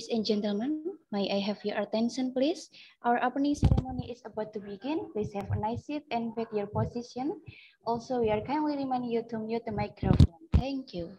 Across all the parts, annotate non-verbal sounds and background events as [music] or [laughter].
Ladies and gentlemen, may I have your attention, please? Our opening ceremony is about to begin. Please have a nice seat and back your position. Also, we are kindly reminding you to mute the microphone. Thank you.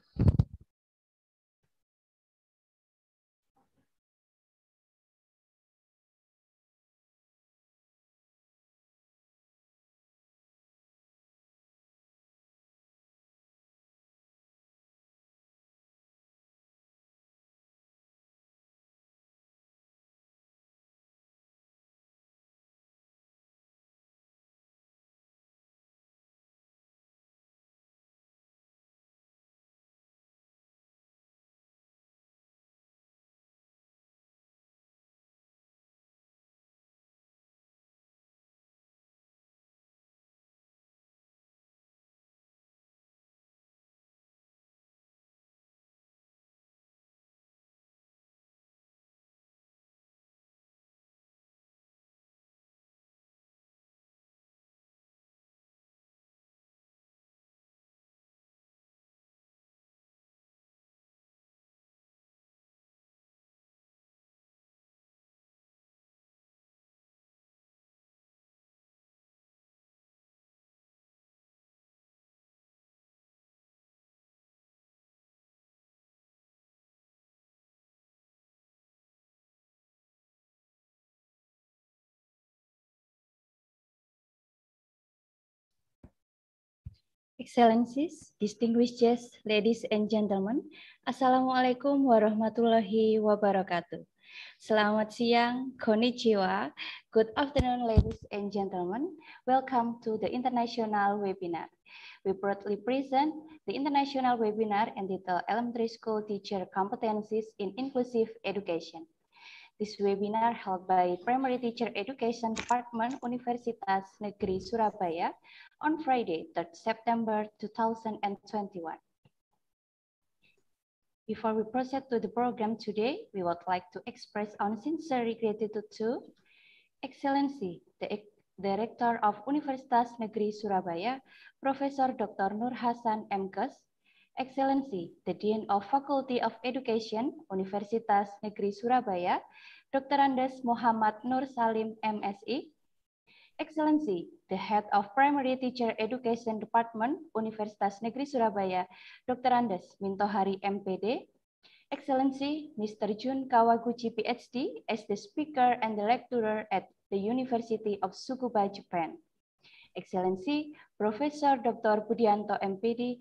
Excellencies, distinguished guests, ladies and gentlemen, Assalamualaikum warahmatullahi wabarakatuh. Selamat siang, konnichiwa. Good afternoon, ladies and gentlemen. Welcome to the international webinar. We proudly present the international webinar entitled Elementary School Teacher Competencies in Inclusive Education. This webinar held by Primary Teacher Education Department, Universitas Negeri Surabaya on Friday, 3 September 2021. Before we proceed to the program today, we would like to express our sincere gratitude to Excellency, the Director of Universitas Negeri Surabaya, Professor Dr. Nur Hasan Mkes, Excellency, the Dean of Faculty of Education, Universitas Negeri Surabaya, Dr. Andes Muhammad Nur Salim, MSI. Excellency, the Head of Primary Teacher Education Department, Universitas Negeri Surabaya, Dr. Andes Mintohari, MPD. Excellency, Mr. Jun Kawaguchi, PhD, as the speaker and the lecturer at the University of Tsukuba, Japan. Excellency, Professor Dr. Budianto MPD,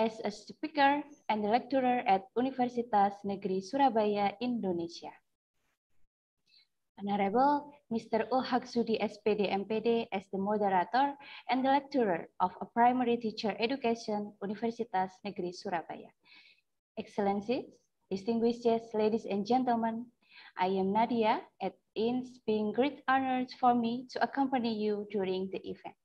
as a speaker and lecturer at Universitas Negeri Surabaya, Indonesia. Honorable Mr. Ulhak Sudi SPD MPD as the moderator and the lecturer of a primary teacher education Universitas Negeri Surabaya. Excellencies, distinguished guests, ladies and gentlemen, I am Nadia and it's been great honors for me to accompany you during the event.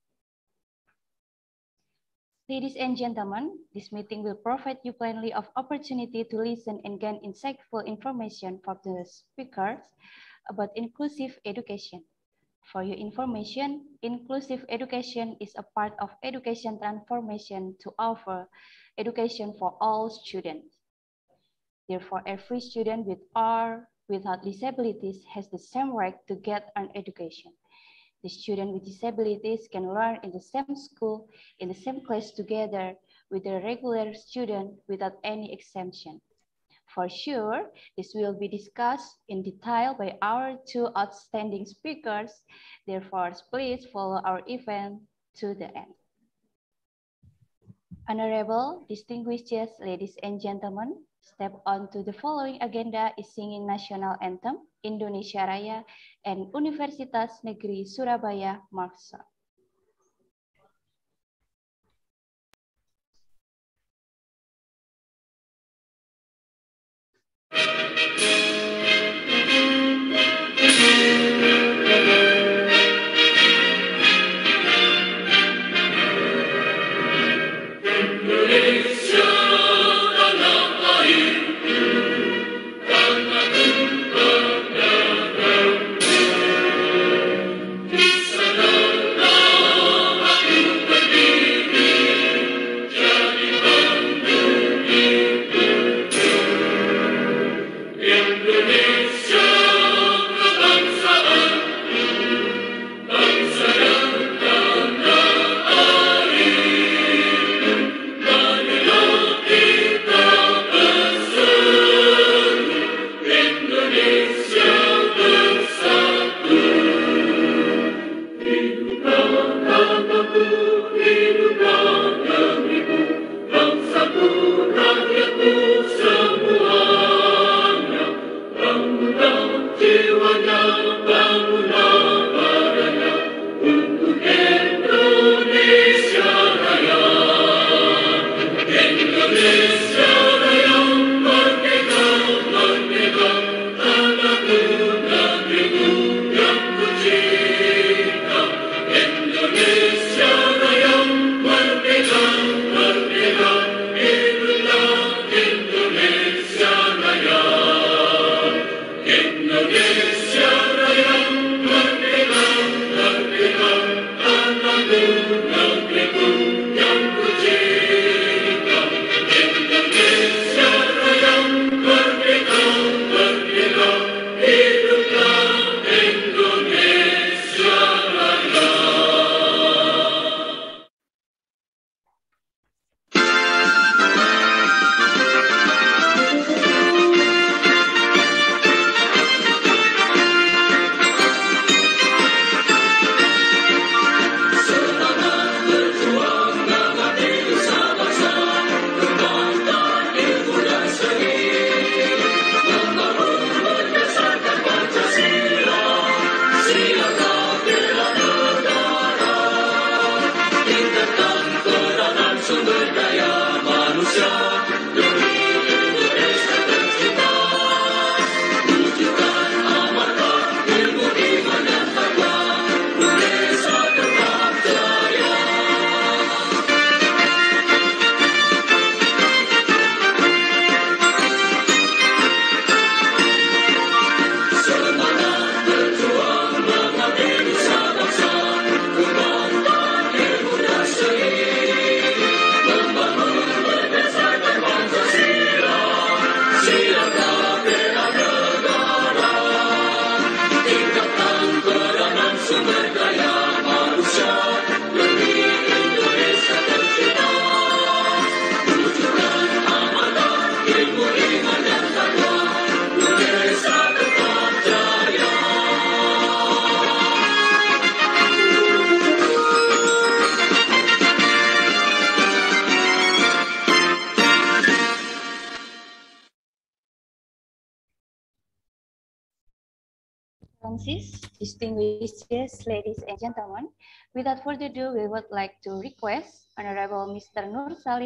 Ladies and gentlemen, this meeting will provide you plenty of opportunity to listen and gain insightful information from the speakers about inclusive education. For your information, inclusive education is a part of education transformation to offer education for all students. Therefore, every student with or without disabilities has the same right to get an education the student with disabilities can learn in the same school, in the same class together with the regular student without any exemption. For sure, this will be discussed in detail by our two outstanding speakers. Therefore, please follow our event to the end. Honorable, distinguished ladies and gentlemen, Step on to the following agenda is singing national anthem, Indonesia Raya, and Universitas Negeri Surabaya Marksot.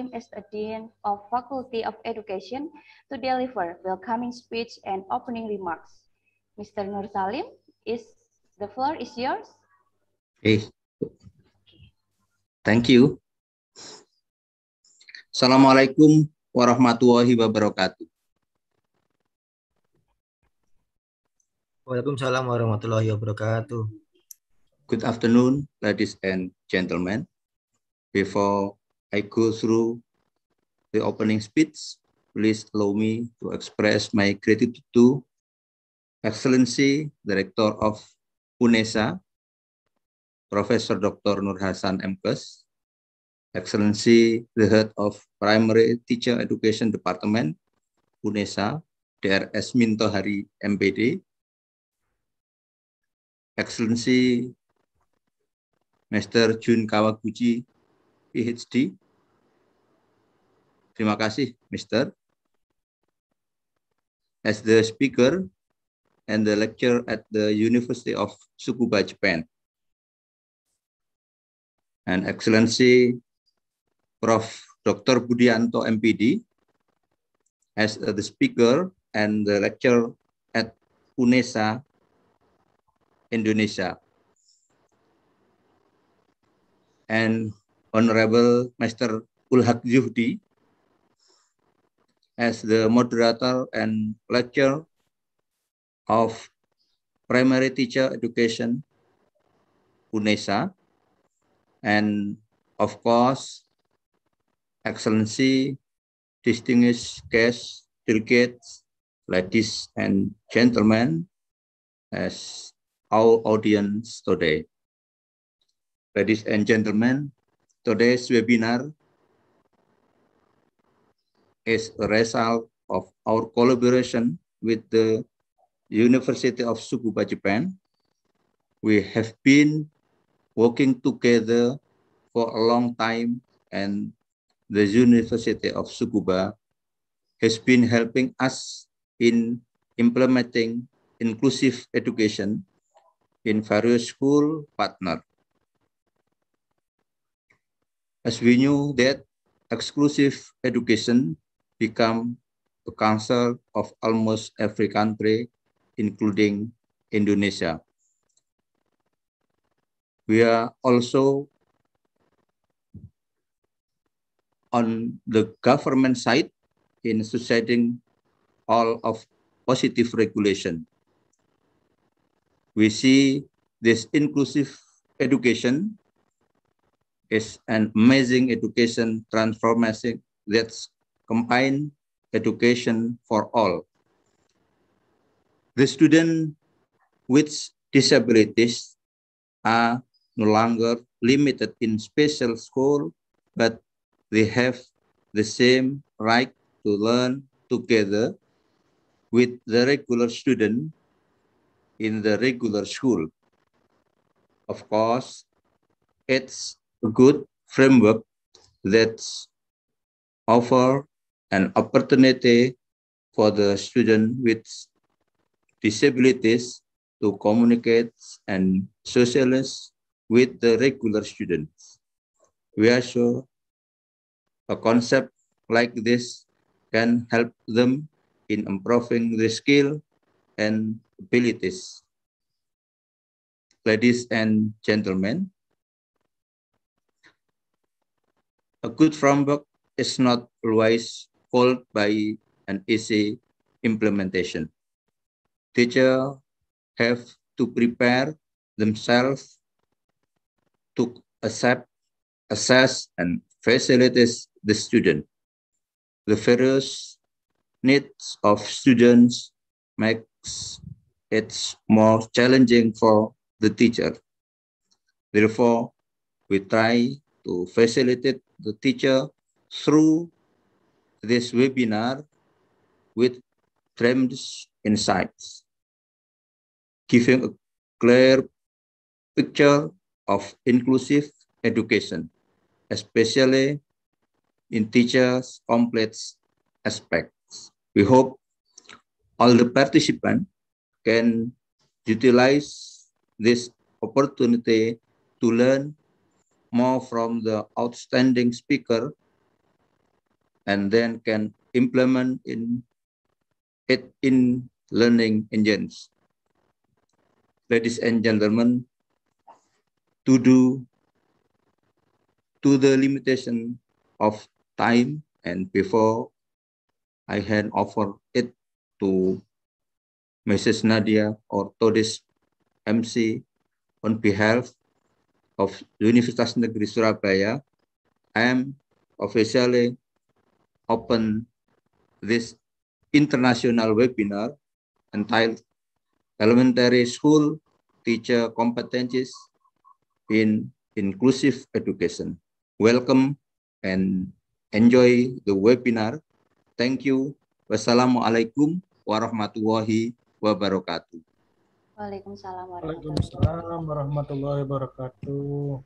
Karim as a Dean of Faculty of Education to deliver welcoming speech and opening remarks. Mr. Nur Salim, is the floor is yours. Hey. Eh. Thank you. Assalamualaikum warahmatullahi wabarakatuh. Waalaikumsalam warahmatullahi wabarakatuh. Good afternoon, ladies and gentlemen. Before I go through the opening speech, please allow me to express my gratitude to Excellency Director of UNESA, Professor Dr. Nur Hasan Mkes, Excellency the Head of Primary Teacher Education Department, UNESA, DRS Minto Hari MPD, Excellency Master Jun Kawaguchi, PhD. Terima kasih, Mister. As the speaker and the lecturer at the University of Tsukuba, Japan. And Excellency Prof. Dr. Budianto, MPD, as the speaker and the lecturer at UNESA, Indonesia. And Honorable Mr. Ulhak Juhdi as the moderator and lecturer of Primary Teacher Education, UNESA, and of course, Excellency, distinguished guests, delegates, ladies and gentlemen, as our audience today. Ladies and gentlemen, Today's webinar is a result of our collaboration with the University of Tsukuba, Japan. We have been working together for a long time and the University of Tsukuba has been helping us in implementing inclusive education in various school partners as we knew that exclusive education become a concern of almost every country, including Indonesia. We are also on the government side in societing all of positive regulation. We see this inclusive education is an amazing education transformation That's combined education for all. The students with disabilities are no longer limited in special school, but they have the same right to learn together with the regular student in the regular school. Of course, it's a good framework that offer an opportunity for the student with disabilities to communicate and socialize with the regular students. We are sure a concept like this can help them in improving their skill and abilities. Ladies and gentlemen, A good framework is not always followed by an easy implementation. Teachers have to prepare themselves to accept, assess, and facilitate the student. The various needs of students makes it more challenging for the teacher. Therefore, we try to facilitate the teacher through this webinar with tremendous insights, giving a clear picture of inclusive education, especially in teachers' complex aspects. We hope all the participants can utilize this opportunity to learn more from the outstanding speaker and then can implement in it in learning engines. Ladies and gentlemen, to do to the limitation of time and before I hand over it to Mrs. Nadia or Todis MC on behalf of Universitas Negeri Surabaya, I am officially open this international webinar entitled Elementary School Teacher Competencies in Inclusive Education. Welcome and enjoy the webinar. Thank you. Wassalamualaikum warahmatullahi wabarakatuh. Waalaikumsalam warahmatullahi wabarakatuh. warahmatullahi wabarakatuh.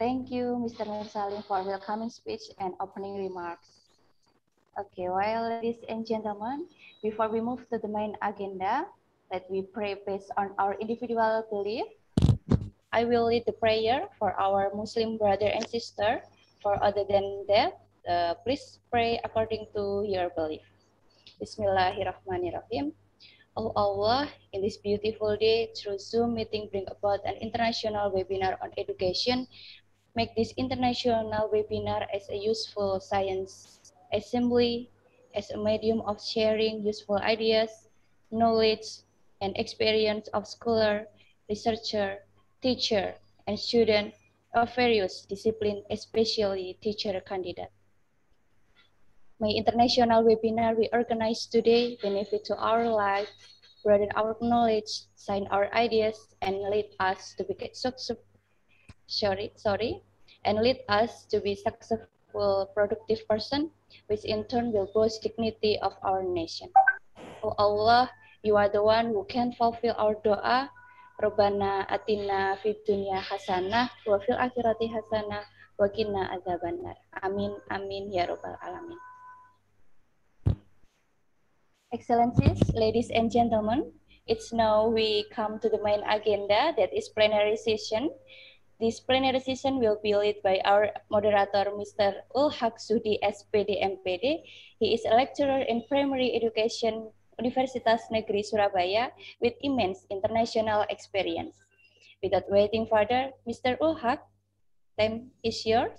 Thank you, Mr. Nur for welcoming speech and opening remarks. Okay, well, ladies and gentlemen, before we move to the main agenda, that we pray based on our individual belief. I will lead the prayer for our Muslim brother and sister. For other than that, uh, please pray according to your belief. Bismillahirrahmanirrahim. O Allah, in this beautiful day, through Zoom meeting, bring about an international webinar on education. Make this international webinar as a useful science assembly, as a medium of sharing useful ideas, knowledge, and experience of scholar, researcher, teacher, and student of various discipline, especially teacher candidate. May international webinar we organized today benefit to our life, broaden our knowledge, sign our ideas, and lead us to be successful. Sorry, sorry, and lead us to be successful, productive person, which in turn will boost dignity of our nation. Oh Allah, you are the one who can fulfill our dua. Rabbana atina fid dunya hasanah wa fil akhirati hasanah wa qina adzabannar. Amin amin ya rabbal alamin. Excellencies, ladies and gentlemen, it's now we come to the main agenda that is plenary session. This plenary session will be led by our moderator, Mr. Ulhak Sudi, SPD MPD. He is a lecturer in primary education, Universitas Negeri Surabaya, with immense international experience. Without waiting further, Mr. Ulhak, time is yours.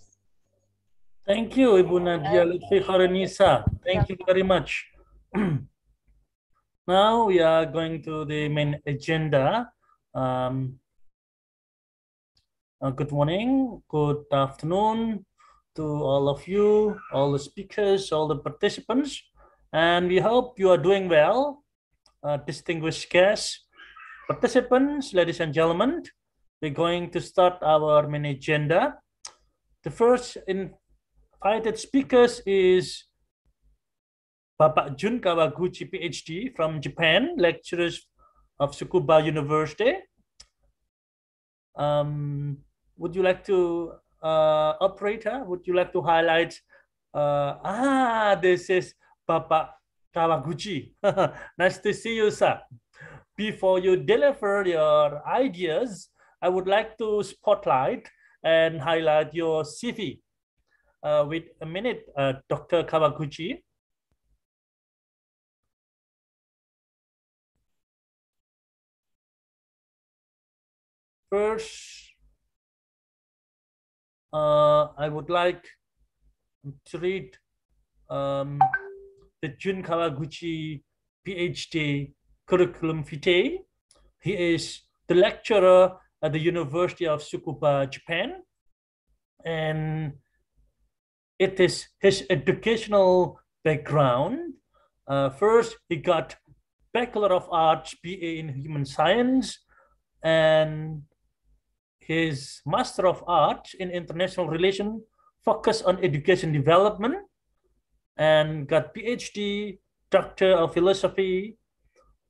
Thank you, Ibu Nadia Lutfi Harunisa. Thank you very much. [clears throat] Now we are going to the main agenda. Um, uh, good morning, good afternoon to all of you, all the speakers, all the participants, and we hope you are doing well. Uh, distinguished guests, participants, ladies and gentlemen, we're going to start our main agenda. The first invited speakers is Bapak Jun Kawaguchi, PhD from Japan, lecturers of Tsukuba University. Um, would you like to, uh, operator, would you like to highlight? Uh, ah, this is Bapak Kawaguchi. [laughs] nice to see you, sir. Before you deliver your ideas, I would like to spotlight and highlight your CV. Uh, with a minute, uh, Dr. Kawaguchi. First, uh, I would like to read um, the Jun Kawaguchi PhD curriculum vitae. He is the lecturer at the University of Tsukuba, Japan. And it is his educational background. Uh, first, he got Bachelor of Arts, BA in Human Science, and his Master of Arts in International Relations focused on education development and got PhD, Doctor of Philosophy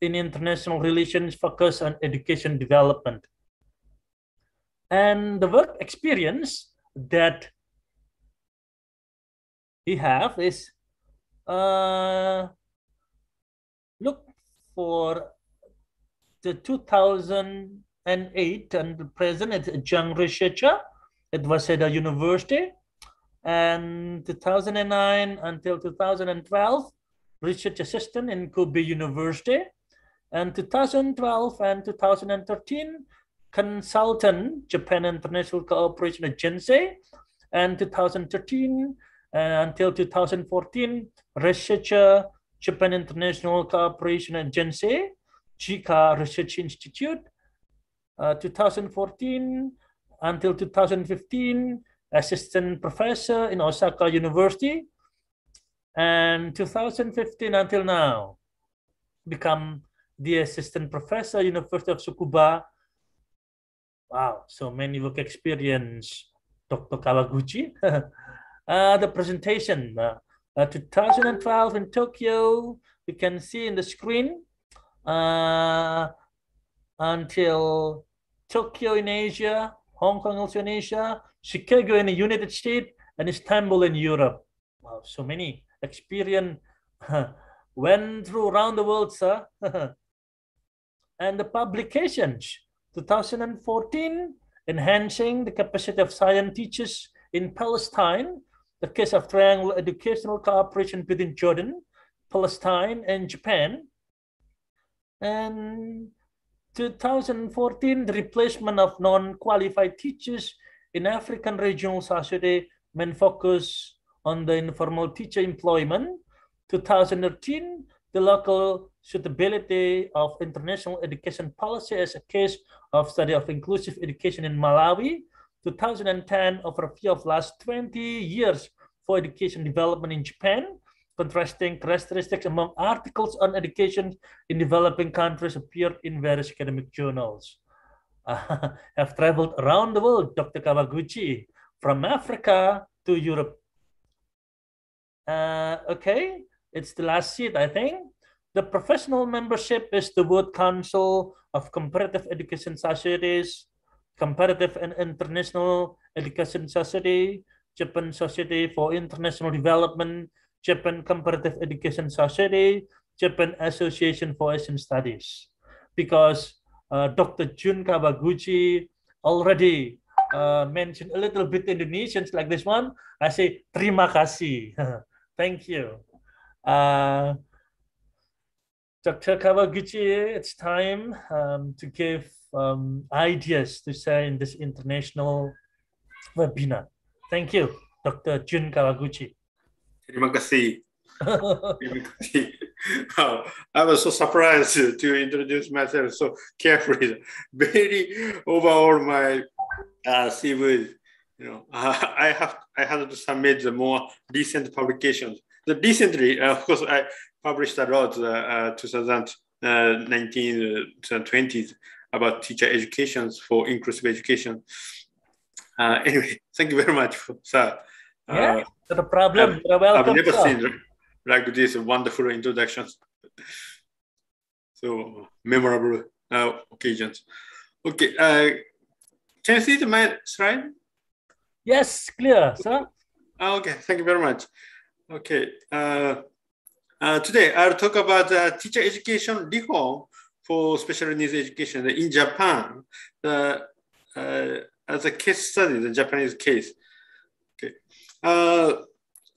in International Relations focused on education development. And the work experience that he have is uh, look for the 2000 and 8 and present at Zhang Shecha at Waseda University. And 2009 until 2012, research assistant in Kobe University. And 2012 and 2013, consultant, Japan International Cooperation Agency. And 2013 uh, until 2014, researcher, Japan International Cooperation Agency, JICA Research Institute uh, 2014 until 2015, assistant professor in Osaka University, and 2015 until now, become the assistant professor, University of Tsukuba. Wow, so many work experience, Dr. Kawaguchi. [laughs] uh, the presentation, uh, uh, 2012 in Tokyo, you can see in the screen uh, until Tokyo in Asia, Hong Kong also in Asia, Chicago in the United States, and Istanbul in Europe. Wow, so many experience went through around the world, sir. [laughs] and the publications 2014, enhancing the capacity of science teachers in Palestine, the case of triangle educational cooperation between Jordan, Palestine, and Japan. And 2014, the replacement of non-qualified teachers in African regions Society main focus on the informal teacher employment. 2013, the local suitability of international education policy as a case of study of inclusive education in Malawi. 2010, overview of last 20 years for education development in Japan contrasting characteristics among articles on education in developing countries appeared in various academic journals. Uh, [laughs] have traveled around the world, Dr. Kawaguchi, from Africa to Europe. Uh, okay, it's the last sheet, I think. The professional membership is the World Council of Comparative Education Societies, Comparative and International Education Society, Japan Society for International Development, Japan Comparative Education Society, Japan Association for Asian Studies, because uh, Dr. Jun Kawaguchi already uh, mentioned a little bit Indonesians like this one. I say terima kasih, [laughs] thank you. Uh, Dr. Kawaguchi, it's time um, to give um, ideas to share in this international webinar. Thank you, Dr. Jun Kawaguchi. Terima kasih. Oh, [laughs] I was so surprised to introduce myself so carefully. Very overall my uh, CV. You know, uh, [laughs] I have I had to submit the more recent publications. The recently, uh, of course, I published a lot, uh, uh 2019, 2020s uh, about teacher educations for inclusive education. Uh, [laughs] anyway, thank you very much, sir. Yeah. Not a problem. I've, welcome. I've never sir. seen like this wonderful introductions. So memorable uh, occasions. Okay. Uh, can you see the my slide? Yes, clear, sir. Ah, okay, thank you very much. Okay. Uh, uh, today, I'll talk about uh, teacher education reform for special needs education in Japan. The, uh, as a case study, the Japanese case, uh,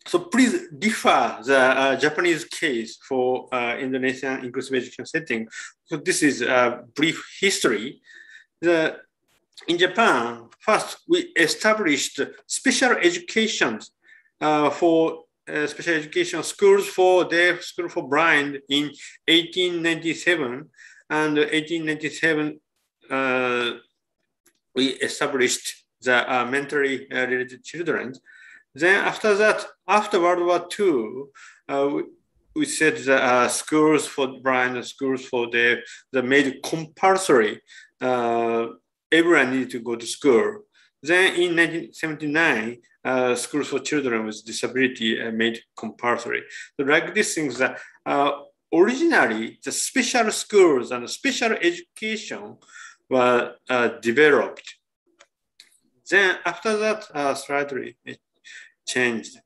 so please differ the uh, Japanese case for uh, Indonesian inclusive education setting. So this is a brief history. The, in Japan, first we established special education uh, for uh, special education schools for deaf, school for blind in 1897. And 1897, uh, we established the mentally related children. Then after that, after World War II, uh, we, we said the uh, schools for blind, schools for deaf, they made compulsory. Uh, everyone needed to go to school. Then in 1979, uh, schools for children with disability uh, made compulsory. So like these things, that, uh, originally the special schools and special education were uh, developed. Then after that, uh, slightly it changed.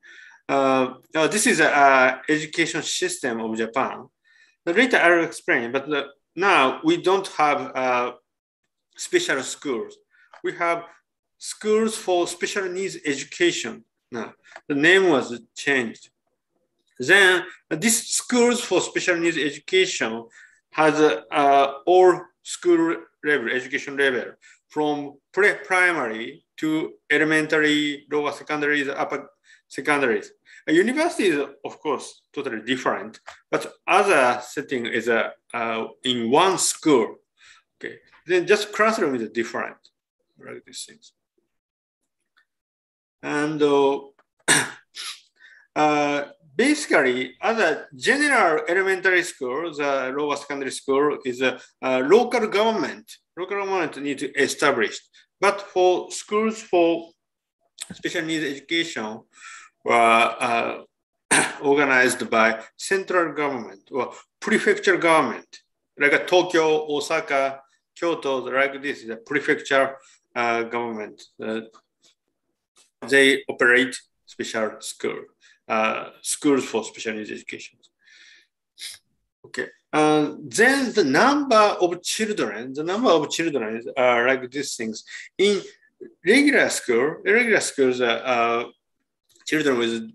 Uh, oh, this is a, education system of Japan. The later I'll explain, but the, now we don't have uh, special schools. We have schools for special needs education. Now, the name was changed. Then uh, these schools for special needs education has uh, all school level, education level, from pre-primary to elementary, lower secondaries, upper secondaries. A university is, of course, totally different, but other setting is a, uh, uh, in one school. Okay, then just classroom is different, like these things. And uh, [coughs] uh, basically, other general elementary school, the uh, lower secondary school, is a, uh, a local government. Local government need to establish but for schools for special needs education were uh, [clears throat] organized by central government or prefecture government, like Tokyo, Osaka, Kyoto, like this, the prefecture uh, government. Uh, they operate special school, uh, schools for special needs education. Okay uh, then the number of children, the number of children are uh, like these things. In regular school, regular schools, uh, uh children with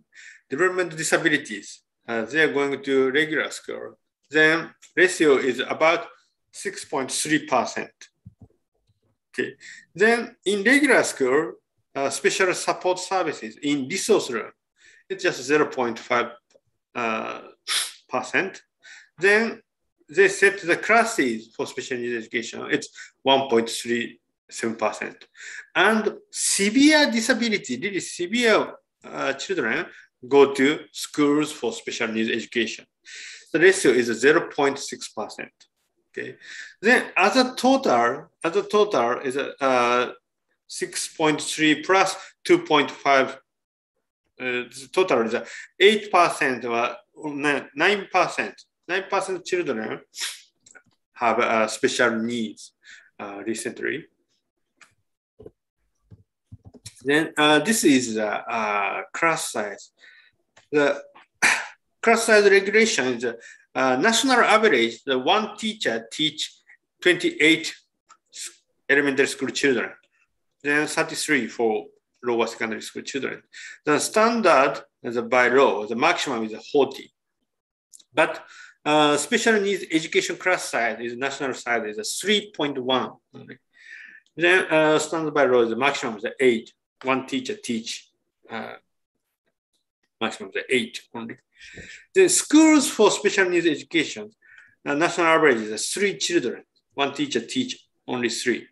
developmental disabilities, uh, they are going to regular school. Then ratio is about 6.3%. Okay. Then in regular school, uh, special support services in resource room, it's just 0.5 uh, percent. Then they set the classes for special needs education, it's 1.37%. And severe disability, really severe uh, children go to schools for special needs education. The ratio is 0.6%. Okay. Then as a total, as a total is a, uh, 6.3 plus 2.5 uh, total is 8% or 9%. 9% children eh, have uh, special needs uh, recently. Then uh, this is the uh, uh, class size. The [coughs] class size regulation is uh, uh, national average, the one teacher teach 28 elementary school children, then 33 for lower secondary school children. The standard is by law, the maximum is 40. But uh, special needs education class size is national size is a 3.1. Okay. Then uh, by law is maximum is eight. One teacher teach uh, maximum is eight only. The schools for special needs education, the uh, national average is three children. One teacher teach only three.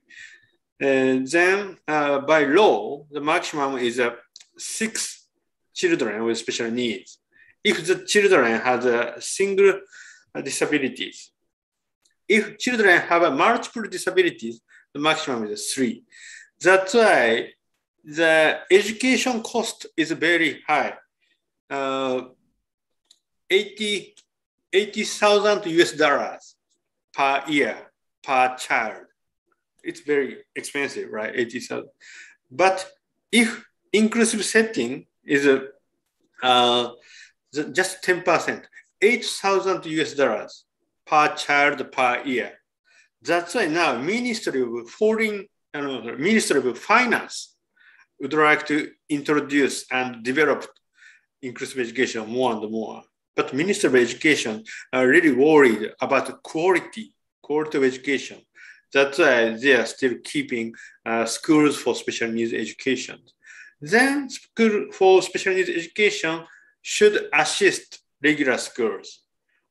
And then uh, by law, the maximum is six children with special needs if the children has a uh, single disabilities. If children have a multiple disabilities, the maximum is three. That's why the education cost is very high. Uh, 80,000 80, US dollars per year, per child. It's very expensive, right? 80,000. But if inclusive setting is a uh, just 10%, 8,000 US dollars per child per year. That's why now Ministry of Foreign, uh, Ministry of Finance would like to introduce and develop inclusive education more and more. But Ministry of Education are really worried about quality, quality of education. That's why they are still keeping uh, schools for special needs education. Then school for special needs education should assist regular schools.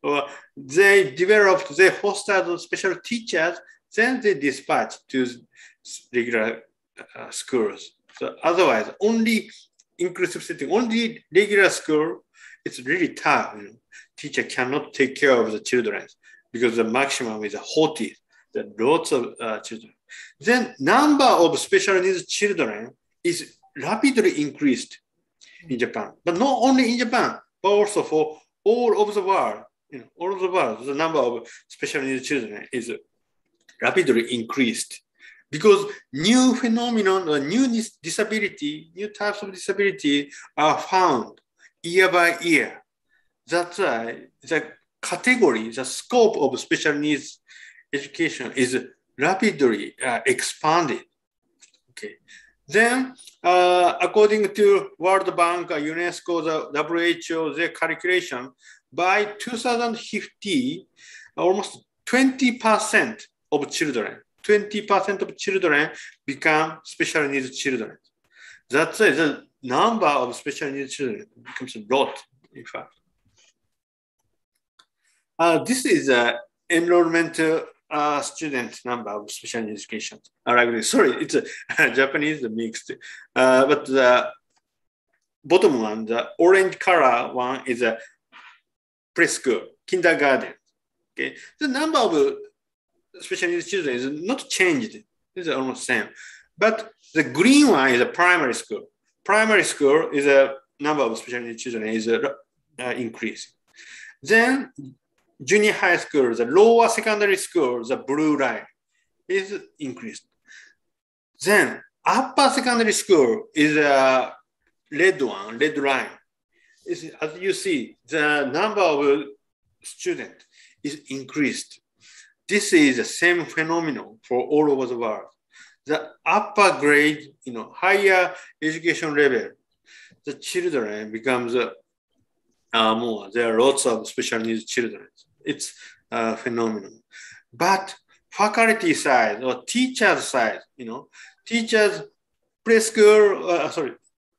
Or they developed, they fostered special teachers, then they dispatch to regular uh, schools. So otherwise, only inclusive setting, only regular school, it's really tough. You know? Teacher cannot take care of the children because the maximum is 40, the lots of uh, children. Then number of special needs children is rapidly increased in Japan. But not only in Japan, but also for all of the world. You know, all the world, the number of special needs children is rapidly increased because new phenomenon, or uh, new disability, new types of disability are found year by year. That's why the category, the scope of special needs education is rapidly uh, expanded. Okay, then, uh, according to World Bank, UNESCO, the WHO, their calculation, by 2050, almost 20% of children, 20% of children become special needs children. That's it. The number of special needs children becomes a lot, in fact. Uh, this is an uh, enrollment uh, student number of special education. sorry, it's uh, [laughs] Japanese mixed, uh, but the bottom one, the orange color one is a preschool, kindergarten. Okay, the number of special needs children is not changed. It's almost same, but the green one is a primary school. Primary school is a number of special needs children is uh, increasing. Then junior high school, the lower secondary school, the blue line is increased. Then upper secondary school is a uh, red one, red line. It's, as you see, the number of students is increased. This is the same phenomenon for all over the world. The upper grade, you know, higher education level, the children becomes uh, more. There are lots of special needs children it's phenomenal, phenomenon. But faculty side or teacher side, you know, teachers preschool, uh, sorry,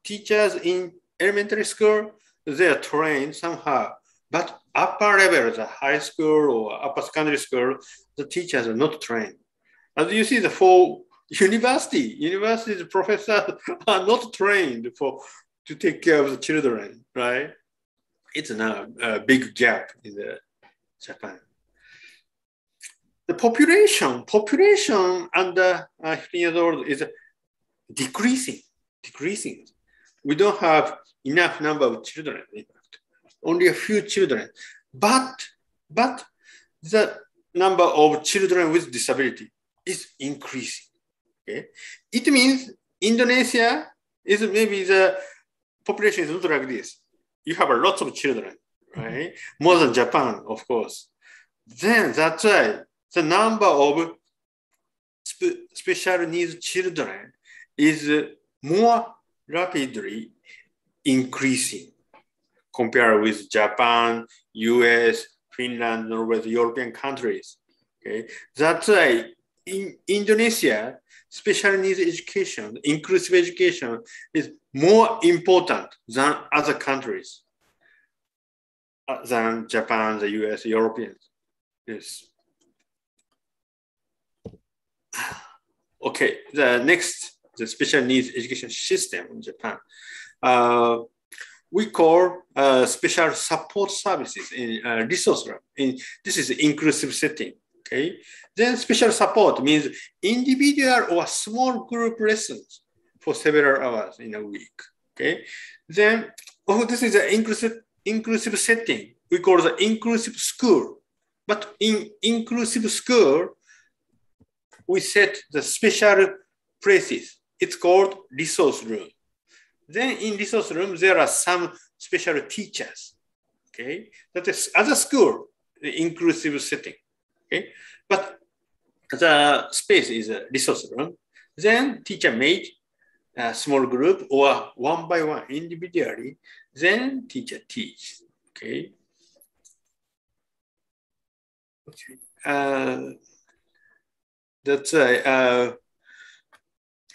teachers in elementary school, they are trained somehow. But upper level, the high school or upper secondary school, the teachers are not trained. As you see, the four [laughs] university, university professors [laughs] are not trained for to take care of the children, right? It's now uh, a big gap in the Japan. The population, population under 15 years old is decreasing, decreasing. We don't have enough number of children, in fact, only a few children. But, but the number of children with disability is increasing. Okay? It means Indonesia is maybe the population is not like this. You have a lot of children, right? More than Japan, of course. Then that's why the number of special needs children is uh, more rapidly increasing compared with Japan, US, Finland, Norway, European countries. Okay, that's why in Indonesia, special needs education, inclusive education is more important than other countries than Japan, the US, Europeans. Yes. Okay, the next, the special needs education system in Japan. Uh, we call uh, special support services in uh, resource room. In, this is inclusive setting, okay? Then special support means individual or small group lessons for several hours in a week, okay? Then, oh, this is an inclusive inclusive setting, we call the inclusive school. But in inclusive school, we set the special places. It's called resource room. Then in resource room, there are some special teachers. Okay, that is other school, the inclusive setting. Okay, but the space is a resource room. Then teacher made a small group or one by one individually, then teacher teach. Okay. Uh, that's uh, uh,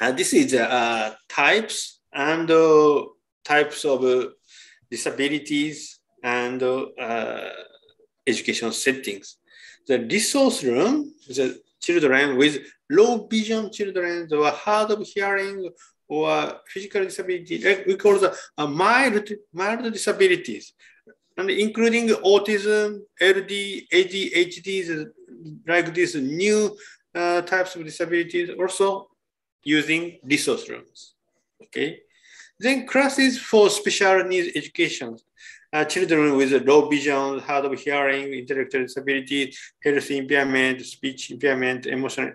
uh, this is uh, types and uh, types of uh, disabilities and uh, education settings. The resource room, the children with low vision children or hard of hearing or uh, physical disability, we call the uh, mild, mild disabilities, and including autism, LD, ADHD, like these new uh, types of disabilities, also using resource rooms. Okay. Then classes for special needs education. Uh, children with low vision, hard of hearing, intellectual disability, health impairment, speech impairment, emotional,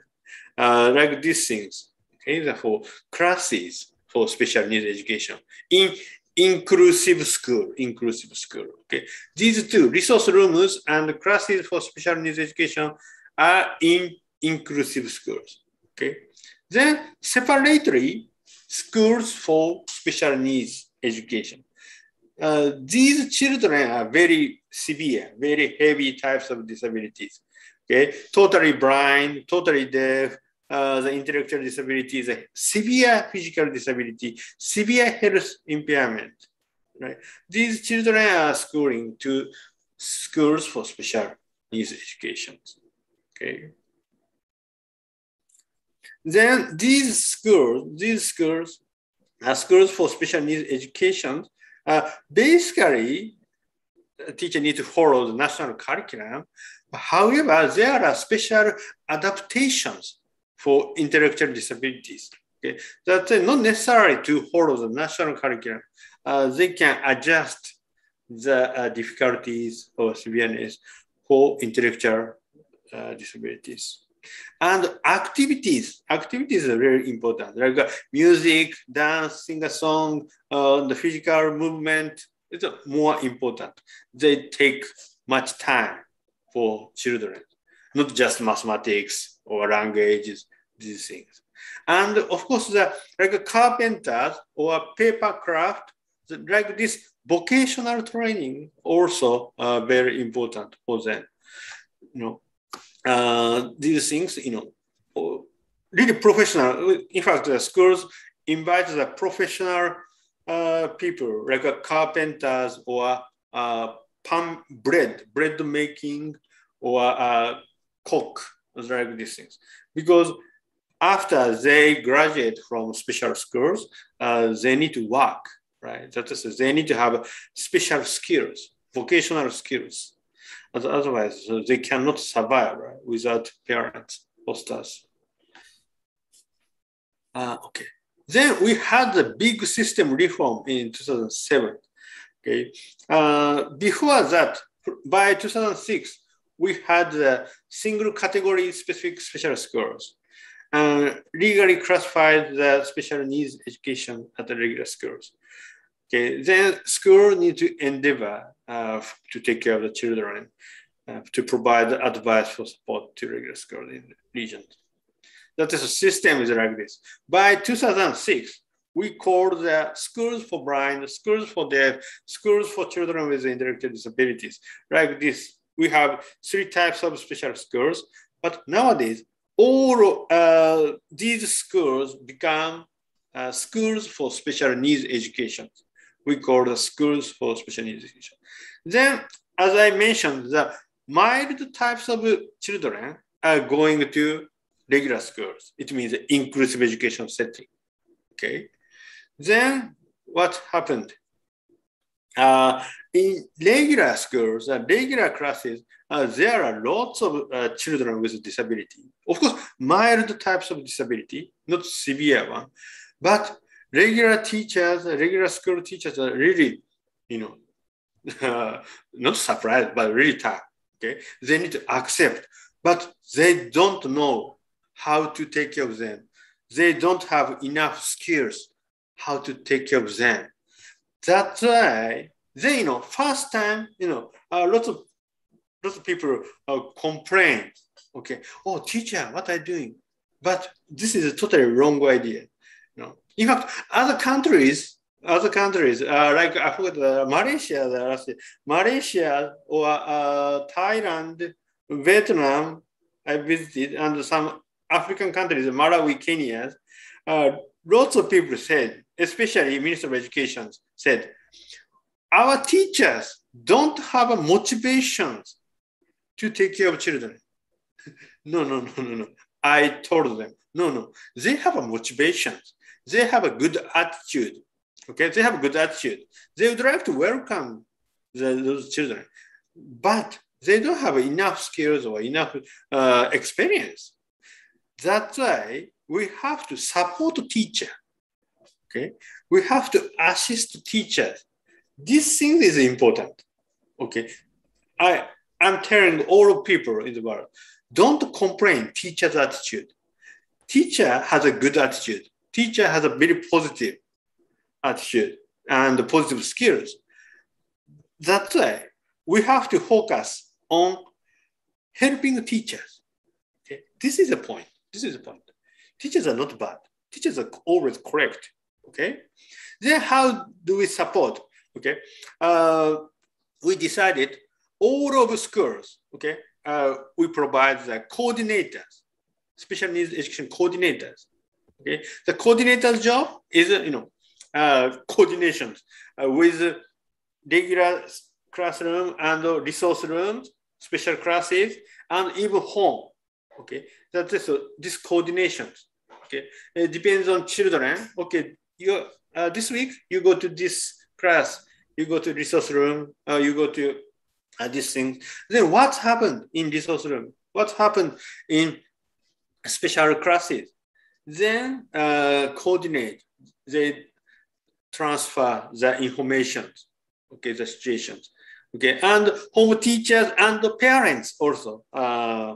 uh, like these things. Okay, for classes for special needs education in inclusive school, inclusive school. Okay, these two resource rooms and classes for special needs education are in inclusive schools. Okay, then separately schools for special needs education. Uh, these children are very severe, very heavy types of disabilities. Okay, totally blind, totally deaf, uh, the intellectual disability the severe physical disability, severe health impairment. Right? These children are schooling to schools for special needs education. Okay. Then these schools, these schools are schools for special needs education. Uh, basically, a teacher needs to follow the national curriculum. However, there are special adaptations for intellectual disabilities. Okay? That's not necessary to follow the national curriculum. Uh, they can adjust the uh, difficulties or severeness for intellectual uh, disabilities. And activities, activities are very important, like uh, music, dance, sing a song, uh, the physical movement, it's more important. They take much time for children, not just mathematics or languages, these things. And of course, the like carpenters or paper craft, the, like this vocational training also uh, very important for them. You know, uh, these things, you know, really professional. In fact, the schools invite the professional uh, people like carpenters or uh, pan bread, bread making or uh, cook, like these things. Because after they graduate from special schools, uh, they need to work, right? That is, they need to have special skills, vocational skills. Otherwise, uh, they cannot survive right, without parents, fosters. Uh, okay. Then we had the big system reform in 2007. Okay. Uh, before that, by 2006, we had the single category specific special schools uh, legally classified the special needs education at the regular schools. Okay, then school need to endeavor uh, to take care of the children, uh, to provide advice for support to regular school in regions. That is a system is like this. By 2006, we called the schools for blind, schools for deaf, schools for children with intellectual disabilities. Like this, we have three types of special schools, but nowadays all uh, these schools become uh, schools for special needs education. We call the schools for special needs education. Then, as I mentioned, the mild types of children are going to regular schools. It means inclusive education setting. Okay. Then what happened? Uh, in regular schools, uh, regular classes, uh, there are lots of uh, children with disability. Of course, mild types of disability, not severe one, but regular teachers, regular school teachers are really, you know, [laughs] not surprised, but really tough. Okay, they need to accept, but they don't know how to take care of them. They don't have enough skills how to take care of them. That's why they, you know, first time, you know, a uh, lot of Lots of people uh, complain, okay, oh, teacher, what are you doing? But this is a totally wrong idea. You know? In fact, other countries, other countries, uh, like I forgot, uh, Malaysia, the Malaysia or uh, Thailand, Vietnam, I visited, and some African countries, Malawi, Kenya, uh, lots of people said, especially Minister of Education said, our teachers don't have a motivations to take care of children. [laughs] no, no, no, no, no. I told them, no, no. They have a motivation. They have a good attitude. Okay, they have a good attitude. They would like to welcome the, those children, but they don't have enough skills or enough uh, experience. That's why we have to support teacher. Okay, we have to assist teachers. This thing is important. Okay, I I'm telling all people in the world, don't complain teacher's attitude. Teacher has a good attitude. Teacher has a very positive attitude and positive skills. That's why we have to focus on helping teachers. Okay? This is the point. This is the point. Teachers are not bad. Teachers are always correct. Okay. Then how do we support? Okay. Uh, we decided all of schools, okay, uh, we provide the coordinators, special needs education coordinators. Okay, the coordinator's job is you know uh, coordinations uh, with regular classroom and resource rooms, special classes, and even home. Okay, that is uh, this coordinations. Okay, it depends on children. Okay, you uh, this week you go to this class, you go to resource room, uh, you go to I just think then what happened in this room? What happened in special classes? Then uh, coordinate, they transfer the information, okay, the situations. Okay, and home teachers and the parents also uh,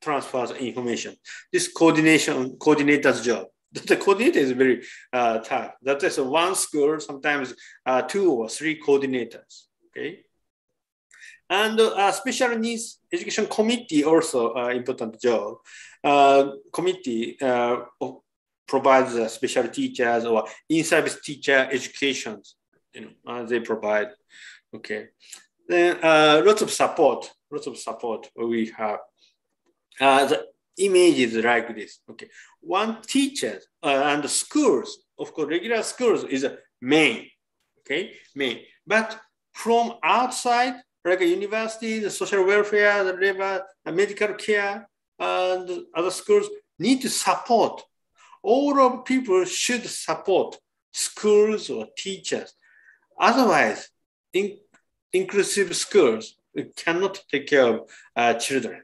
transfer the information. This coordination, coordinator's job [laughs] the coordinator is very uh, tough. That is one school, sometimes uh, two or three coordinators. Okay, and uh, special needs education committee also uh, important job. Uh, committee uh, provides uh, special teachers or in-service teacher education. You know, uh, they provide. Okay, then uh, lots of support. Lots of support we have. Uh, the image is like this. Okay, one teacher and schools, of course, regular schools is main. Okay, main. But from outside, like university, the social welfare, the labor, the medical care, and other schools need to support. All of people should support schools or teachers. Otherwise, in, inclusive schools cannot take care of uh, children.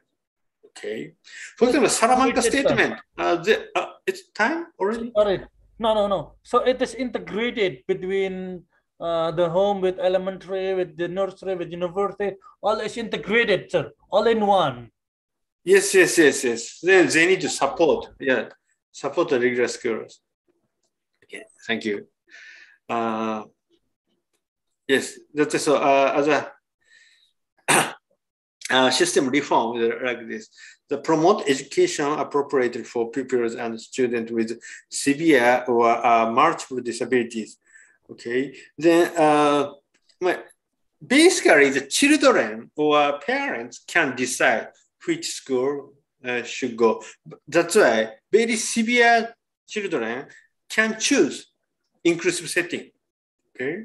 Okay. For example, Salamanca statement. Uh, the, uh, it's time already? Sorry. No, no, no. So it is integrated between uh, the home with elementary, with the nursery, with university, all is integrated, sir, all in one. Yes, yes, yes, yes. They they need to support, yeah, support the regular schools. Okay, thank you. Uh, yes, that is so. Uh, as a [coughs] uh, system reform like this. The promote education appropriately for pupils and students with severe or uh, multiple disabilities Okay, then uh, basically the children or parents can decide which school uh, should go. That's why very severe children can choose inclusive setting. Okay,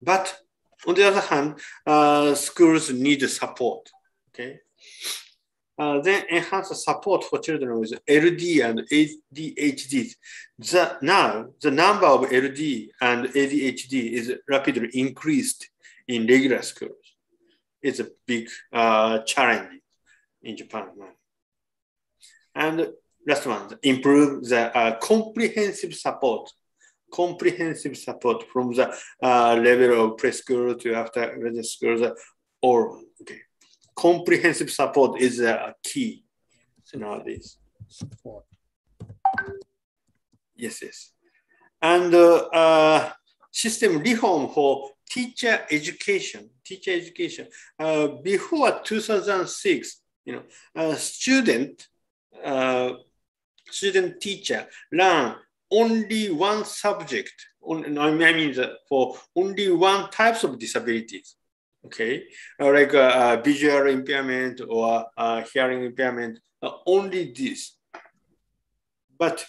but on the other hand, uh, schools need support. Okay. Uh, then the support for children with LD and ADHD. The, now, the number of LD and ADHD is rapidly increased in regular schools. It's a big uh, challenge in Japan. And last one, improve the uh, comprehensive support, comprehensive support from the uh, level of preschool to after graduate school, or okay comprehensive support is a key nowadays. Support. Yes, yes. And uh, uh, system reform for teacher education, teacher education. Uh, before 2006, you know, a student, uh, student teacher learn only one subject, on, I mean uh, for only one types of disabilities okay? Uh, like uh, uh, visual impairment or uh, hearing impairment, uh, only this. But,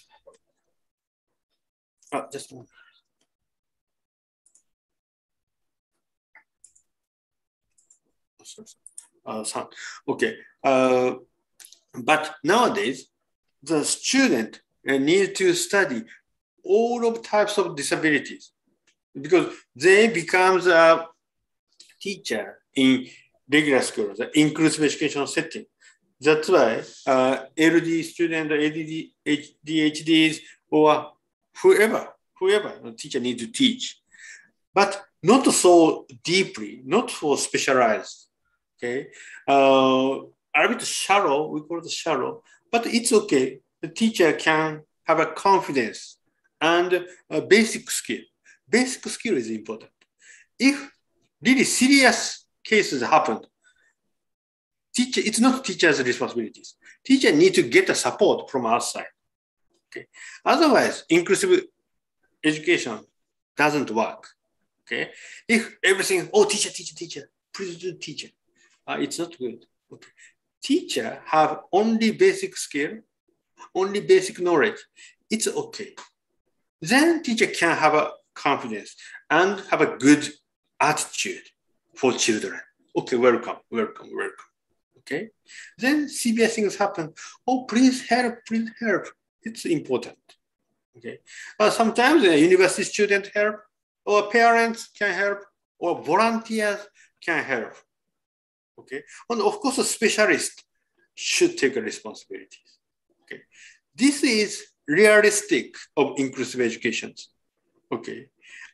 uh, just one. Uh, sound. Okay. Uh, but nowadays, the student needs to study all of types of disabilities because they becomes a teacher in regular school, the inclusive educational setting. That's why uh, LD student, ADD, HDHDs, or whoever, whoever the teacher needs to teach, but not so deeply, not so specialized. Okay, uh, a bit shallow. We call it shallow, but it's okay. The teacher can have a confidence and a basic skill. Basic skill is important. If really serious cases happened, teacher, it's not teacher's responsibilities. Teacher need to get the support from outside. Okay. Otherwise, inclusive education doesn't work. Okay. If everything, oh, teacher, teacher, teacher, please do teacher. Uh, it's not good. Okay. Teacher have only basic skill, only basic knowledge. It's okay. Then teacher can have a confidence and have a good attitude for children. Okay, welcome, welcome, welcome. Okay. Then CBS things happen. Oh, please help, please help. It's important. Okay. Uh, sometimes a university student help, or parents can help, or volunteers can help. Okay. And of course, a specialist should take responsibilities. Okay. This is realistic of inclusive education. Okay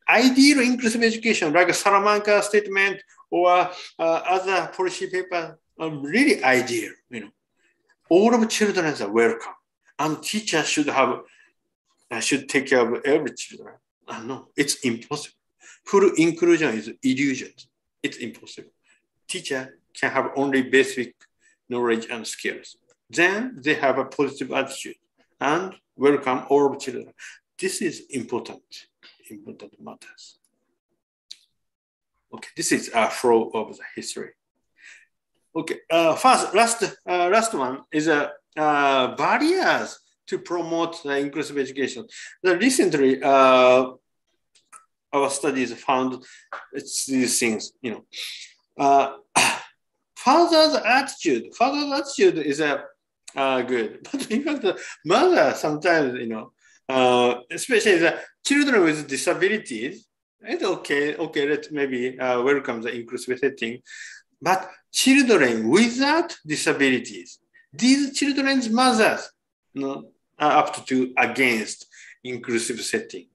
ideal inclusive education, like Salamanca statement or uh, other policy paper, um, really ideal. You know, all of children are welcome, and teachers should have uh, should take care of every children. Uh, no, it's impossible. Full inclusion is illusion. It's impossible. Teacher can have only basic knowledge and skills. Then they have a positive attitude and welcome all children. This is important important matters. Okay, this is uh, a flow of the history. Okay, uh, first, last, uh, last one is uh, uh, barriers to promote the inclusive education. Now, recently, uh, our studies found it's these things, you know. Uh, [coughs] father's attitude, father's attitude is a uh, uh, good, [laughs] but even the mother sometimes, you know, uh, especially the children with disabilities, it's okay, okay, let maybe uh, welcome the inclusive setting, But children without disabilities, these children's mothers you know, are up to against inclusive setting.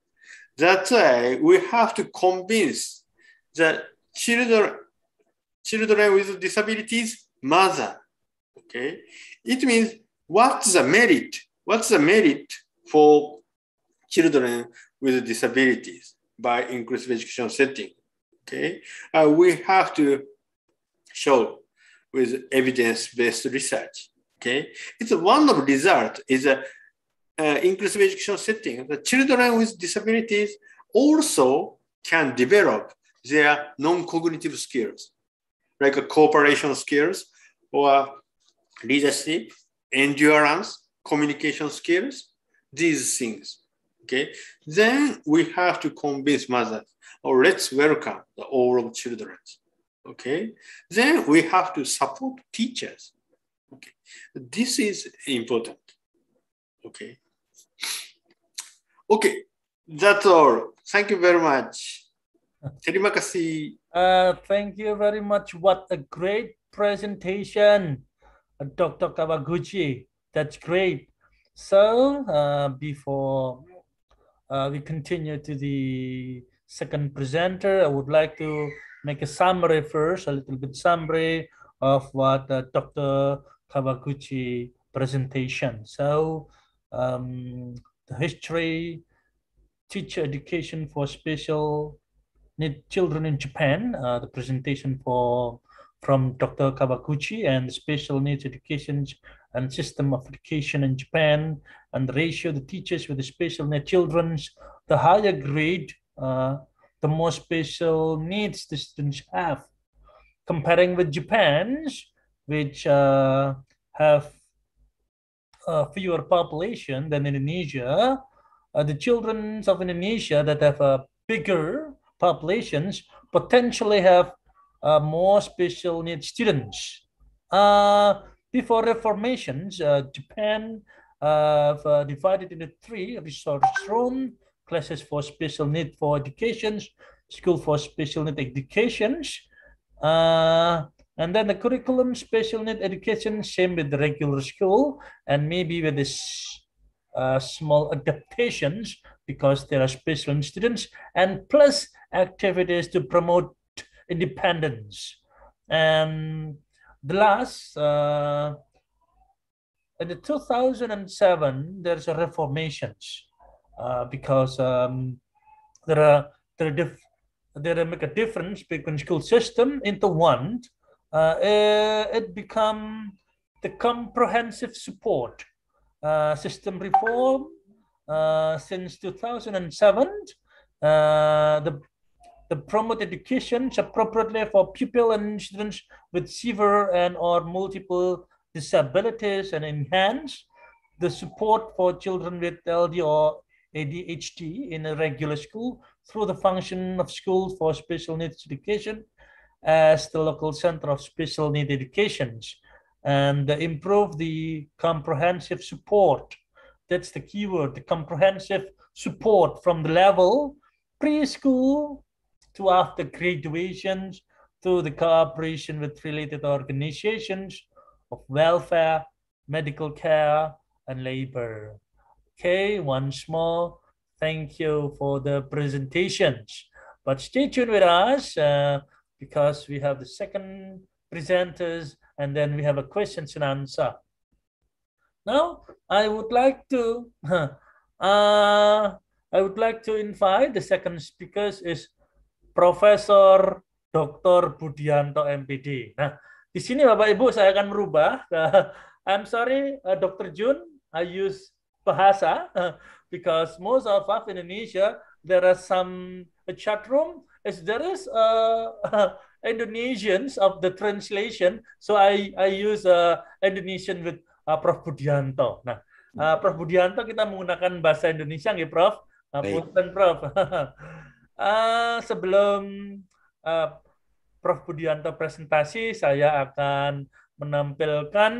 That's why we have to convince the children, children with disabilities, mother. Okay, it means what's the merit? What's the merit for children with disabilities by inclusive education setting. Okay, uh, we have to show with evidence-based research. Okay, it's one of result is a uh, uh inclusive education setting. The children with disabilities also can develop their non-cognitive skills, like a cooperation skills or leadership, endurance, communication skills, these things. Okay, then we have to convince mothers, or oh, let's welcome the all of children. Okay, then we have to support teachers. Okay, this is important. Okay. Okay, that's all. Thank you very much. [laughs] Terima kasih. Uh, thank you very much. What a great presentation, uh, Dr. Kawaguchi. That's great. So uh, before uh, we continue to the second presenter. I would like to make a summary first, a little bit summary of what uh, Dr. Kawaguchi presentation. So um, the history, teacher education for special need children in Japan, uh, the presentation for from Dr. Kawaguchi and special needs education and system of education in Japan and the ratio the teachers with the special needs children, the higher grade, uh, the more special needs the students have. Comparing with Japan's, which uh, have a uh, fewer population than Indonesia, uh, the children of Indonesia that have a bigger populations potentially have uh, more special needs students. Uh, before reformations, uh, Japan uh, uh divided into three resource room classes for special need for educations, school for special need educations, uh, and then the curriculum special need education same with the regular school and maybe with this uh, small adaptations because there are special students and plus activities to promote independence. And the last, uh, in the 2007, there's a reformations uh, because um, there are there are, dif- there are make a difference between school system into one. Uh, it, eh, it become the comprehensive support uh, system reform uh, since 2007. Uh, the to promote education appropriately for pupils and students with severe and or multiple disabilities and enhance the support for children with LD or ADHD in a regular school through the function of schools for special needs education as the local center of special needs educations and improve the comprehensive support. That's the keyword, the comprehensive support from the level preschool to after graduations through the cooperation with related organizations of welfare, medical care, and labor. Okay, once more, thank you for the presentations. But stay tuned with us uh, because we have the second presenters and then we have a questions and answer. Now, I would like to [laughs] uh, I would like to invite the second speakers is Profesor Dr. Budianto MPD. Nah, di sini Bapak Ibu saya akan merubah. Uh, I'm sorry, uh, Dr. Jun, I use bahasa uh, because most of us in Indonesia there are some chat room is there is a [laughs] Indonesians of the translation. So I I use uh, Indonesian with uh, Prof Budianto. Nah, Prof Budianto kita menggunakan bahasa Indonesia nggih Prof? Uh, Prof. [laughs] Eh, sebelum uh, Prof. Budianto presentasi, saya akan menampilkan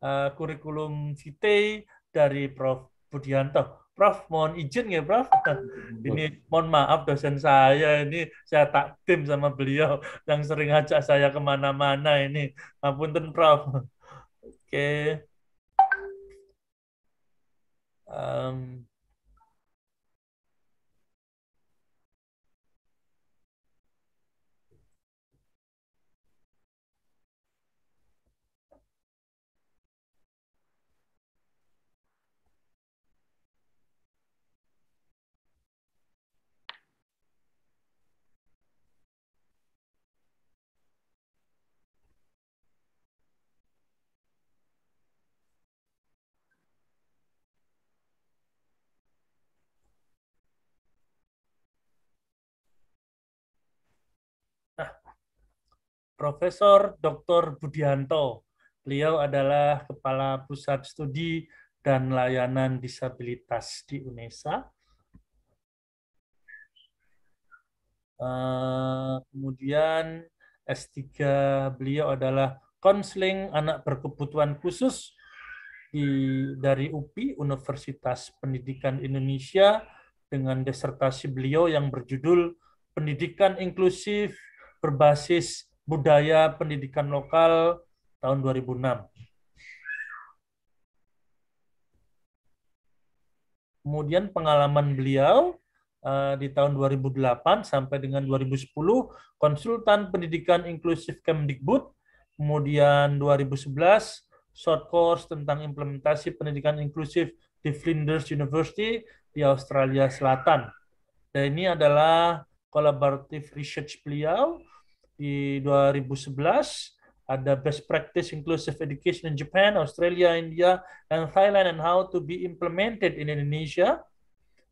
uh, kurikulum vitae dari Prof. Budianto. Prof, mohon izin ya, Prof. Ini mohon maaf dosen saya ini saya takdim sama beliau yang sering ajak saya kemana-mana ini. Mapunten, Prof. Oke. Okay. Um, Profesor Dr. Budianto. Beliau adalah Kepala Pusat Studi dan Layanan Disabilitas di UNESA. Eh, kemudian S3 beliau adalah konseling anak berkebutuhan khusus di dari UPI Universitas Pendidikan Indonesia dengan disertasi beliau yang berjudul Pendidikan Inklusif Berbasis budaya pendidikan lokal tahun 2006. Kemudian pengalaman beliau eh, di tahun 2008 sampai dengan 2010 konsultan pendidikan inklusif Kemdikbud, kemudian 2011 short course tentang implementasi pendidikan inklusif di Flinders University di Australia Selatan. Dan ini adalah collaborative research beliau di 2011 ada best practice inclusive education in Japan, Australia, India, and Thailand and how to be implemented in Indonesia.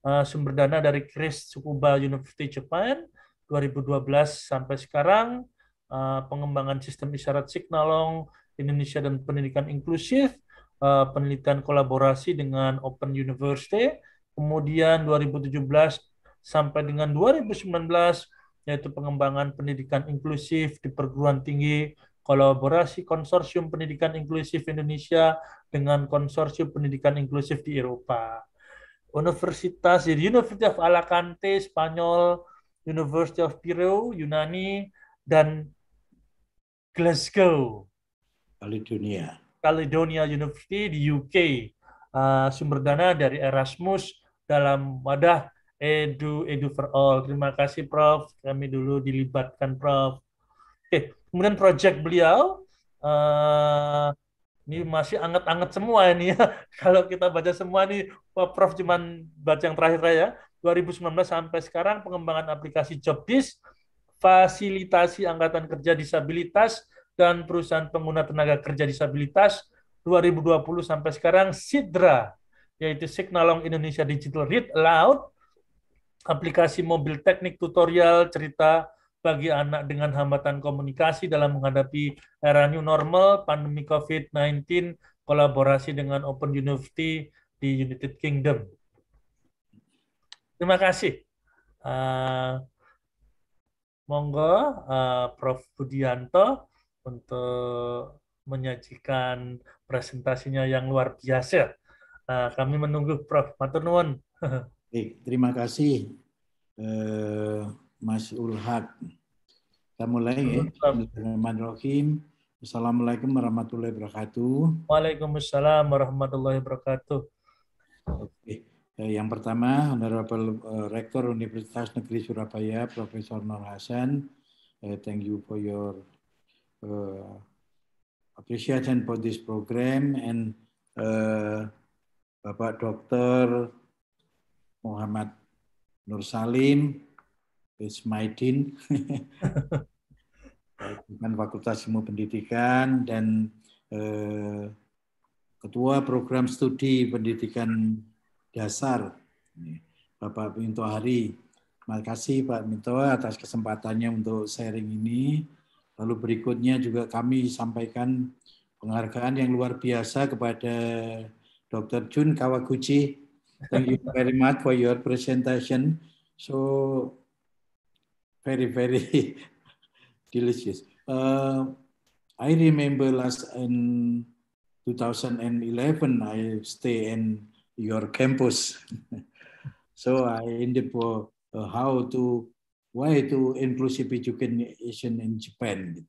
Uh, sumber dana dari Chris Tsukuba University Japan 2012 sampai sekarang uh, pengembangan sistem isyarat signalong Indonesia dan pendidikan inklusif uh, penelitian kolaborasi dengan Open University kemudian 2017 sampai dengan 2019 yaitu pengembangan pendidikan inklusif di perguruan tinggi, kolaborasi konsorsium pendidikan inklusif Indonesia dengan konsorsium pendidikan inklusif di Eropa. Universitas University of Alacante Spanyol, University of Pireu Yunani dan Glasgow. Caledonia. Caledonia University di UK. Uh, ah, sumber dana dari Erasmus dalam wadah Edu, Edu for All. Terima kasih Prof, kami dulu dilibatkan Prof. Oke, eh, kemudian project beliau, uh, ini masih anget-anget semua ini ya. [laughs] Kalau kita baca semua nih, Prof cuman baca yang terakhir ya. 2019 sampai sekarang pengembangan aplikasi Jobdisk, fasilitasi angkatan kerja disabilitas, dan perusahaan pengguna tenaga kerja disabilitas 2020 sampai sekarang Sidra yaitu Signalong Indonesia Digital Read Loud aplikasi mobil teknik tutorial cerita bagi anak dengan hambatan komunikasi dalam menghadapi era new normal, pandemi COVID-19, kolaborasi dengan Open University di United Kingdom. Terima kasih. Uh, monggo uh, Prof. Budianto untuk menyajikan presentasinya yang luar biasa. Uh, kami menunggu Prof. maturnuwun [laughs] Baik, terima kasih eh, Mas Ulhak. Kita mulai ya. Bismillahirrahmanirrahim. Assalamualaikum warahmatullahi wabarakatuh. Waalaikumsalam warahmatullahi wabarakatuh. Oke. Eh, yang pertama, Honorable eh, Rektor Universitas Negeri Surabaya, Profesor Nur Hasan. thank you for your uh, appreciation for this program and uh, Bapak Dokter Muhammad Nur Salim, Ismaidin, dengan [laughs] Fakultas Ilmu Pendidikan dan eh, Ketua Program Studi Pendidikan Dasar Bapak Minto Hari. Terima kasih Pak Minto atas kesempatannya untuk sharing ini. Lalu berikutnya juga kami sampaikan penghargaan yang luar biasa kepada Dr. Jun Kawaguchi Thank you very much for your presentation. So very, very [laughs] delicious. Uh, I remember last in 2011, I stay in your campus. [laughs] so I ended for uh, how to, why to inclusive education in Japan.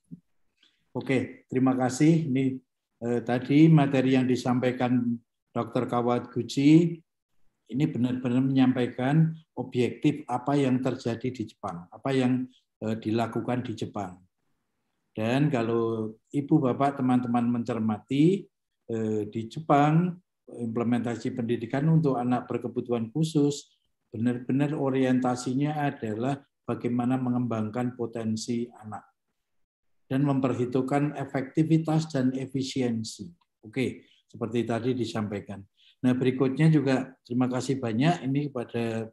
Oke, okay, terima kasih. Ini uh, tadi materi yang disampaikan Dr. Kawat Guci ini benar-benar menyampaikan objektif apa yang terjadi di Jepang, apa yang eh, dilakukan di Jepang. Dan kalau Ibu Bapak teman-teman mencermati eh, di Jepang implementasi pendidikan untuk anak berkebutuhan khusus benar-benar orientasinya adalah bagaimana mengembangkan potensi anak dan memperhitungkan efektivitas dan efisiensi. Oke, seperti tadi disampaikan. Nah berikutnya juga terima kasih banyak ini kepada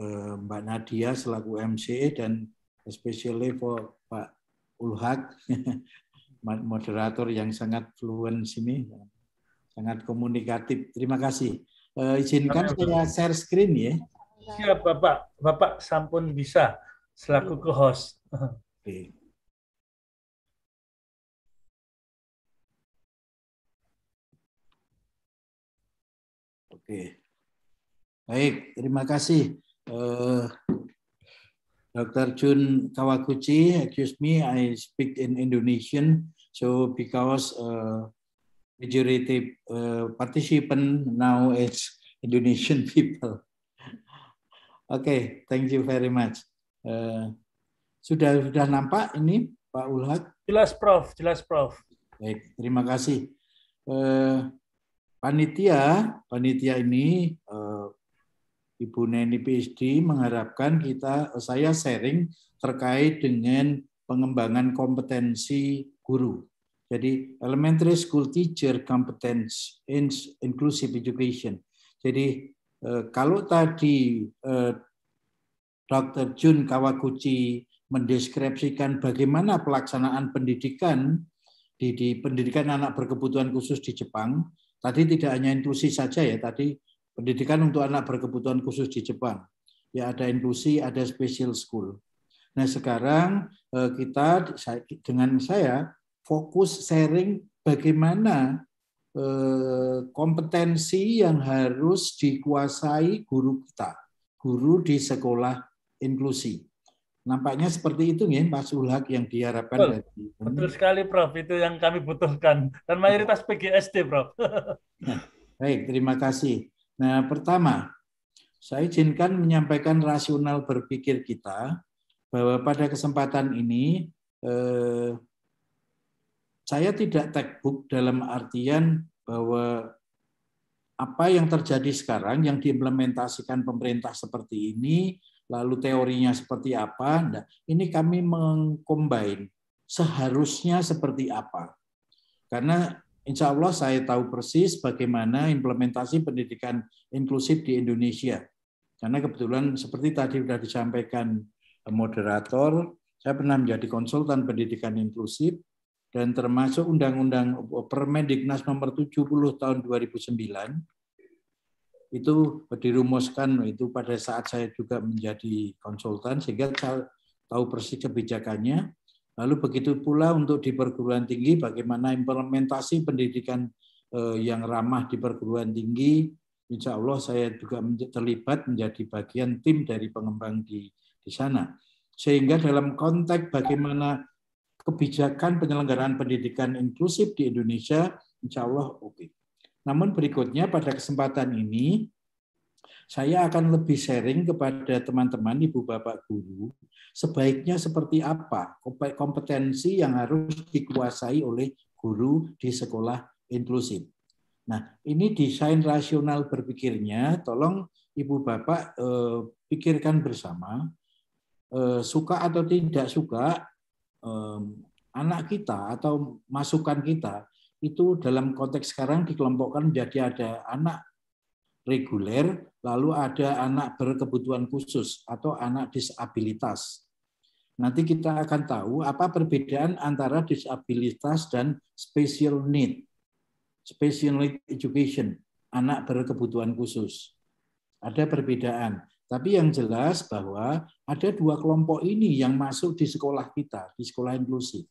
eh, Mbak Nadia selaku MCE dan especially for Pak Ulhak [laughs] moderator yang sangat fluent sini sangat komunikatif. Terima kasih. Uh, izinkan saya share screen ya. Siap Bapak, Bapak sampun bisa selaku co host. Okay. Oke. Baik, terima kasih. Uh, eh, Dr. Jun Kawaguchi, excuse me, I speak in Indonesian. So because uh, majority uh, participant now is Indonesian [laughs] people. okay, thank you very much. Uh, sudah sudah nampak ini Pak Ulhak? Jelas Prof, jelas Prof. Baik, terima kasih. Uh, panitia, panitia ini uh, eh, Ibu Neni PhD mengharapkan kita eh, saya sharing terkait dengan pengembangan kompetensi guru. Jadi elementary school teacher competence in inclusive education. Jadi eh, kalau tadi Dr. Jun Kawaguchi mendeskripsikan bagaimana pelaksanaan pendidikan di, di pendidikan anak berkebutuhan khusus di Jepang, Tadi tidak hanya inklusi saja ya, tadi pendidikan untuk anak berkebutuhan khusus di Jepang. Ya ada inklusi, ada special school. Nah sekarang eh, kita dengan saya fokus sharing bagaimana eh, kompetensi yang harus dikuasai guru kita, guru di sekolah inklusi. Nampaknya seperti itu nih Pak Sulak yang diharapkan betul, dari sekali Prof, itu yang kami butuhkan dan mayoritas PGSD Prof. Nah, baik, terima kasih. Nah, pertama, saya izinkan menyampaikan rasional berpikir kita bahwa pada kesempatan ini eh, saya tidak textbook dalam artian bahwa apa yang terjadi sekarang yang diimplementasikan pemerintah seperti ini lalu teorinya seperti apa. Nah, ini kami mengcombine seharusnya seperti apa. Karena insya Allah saya tahu persis bagaimana implementasi pendidikan inklusif di Indonesia. Karena kebetulan seperti tadi sudah disampaikan eh, moderator, saya pernah menjadi konsultan pendidikan inklusif dan termasuk Undang-Undang eh, Permendiknas nomor 70 tahun 2009 itu dirumuskan itu pada saat saya juga menjadi konsultan sehingga saya tahu persis kebijakannya. Lalu begitu pula untuk di perguruan tinggi bagaimana implementasi pendidikan eh, yang ramah di perguruan tinggi. Insya Allah saya juga terlibat menjadi bagian tim dari pengembang di di sana. Sehingga dalam konteks bagaimana kebijakan penyelenggaraan pendidikan inklusif di Indonesia, insya Allah oke. Okay. Namun berikutnya pada kesempatan ini saya akan lebih sharing kepada teman-teman ibu bapak guru sebaiknya seperti apa kompetensi yang harus dikuasai oleh guru di sekolah inklusif. Nah, ini desain rasional berpikirnya tolong ibu bapak eh, pikirkan bersama eh, suka atau tidak suka eh, anak kita atau masukan kita itu dalam konteks sekarang dikelompokkan menjadi ada anak reguler, lalu ada anak berkebutuhan khusus atau anak disabilitas. Nanti kita akan tahu apa perbedaan antara disabilitas dan special need, special need education, anak berkebutuhan khusus. Ada perbedaan. Tapi yang jelas bahwa ada dua kelompok ini yang masuk di sekolah kita, di sekolah inklusif.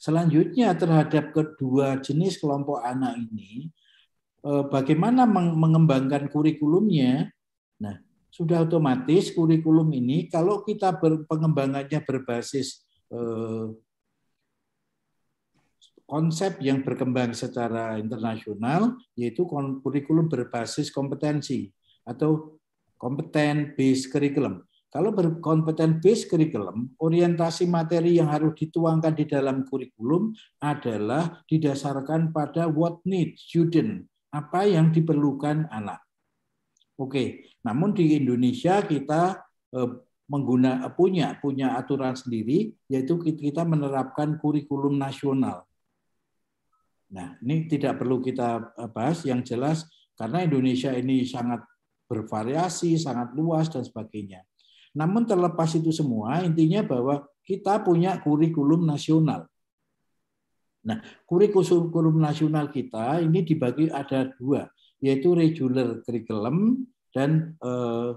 Selanjutnya terhadap kedua jenis kelompok anak ini, eh, bagaimana mengembangkan kurikulumnya? Nah, sudah otomatis kurikulum ini kalau kita pengembangannya berbasis eh, konsep yang berkembang secara internasional, yaitu kurikulum berbasis kompetensi atau kompeten based curriculum. Kalau berkompeten base curriculum, orientasi materi yang harus dituangkan di dalam kurikulum adalah didasarkan pada what need student, apa yang diperlukan anak. Oke, namun di Indonesia kita eh, mengguna eh, punya punya aturan sendiri yaitu kita menerapkan kurikulum nasional. Nah, ini tidak perlu kita eh, bahas yang jelas karena Indonesia ini sangat bervariasi, sangat luas dan sebagainya. Namun terlepas itu semua, intinya bahwa kita punya kurikulum nasional. Nah, kurikulum nasional kita ini dibagi ada dua, yaitu regular curriculum dan eh,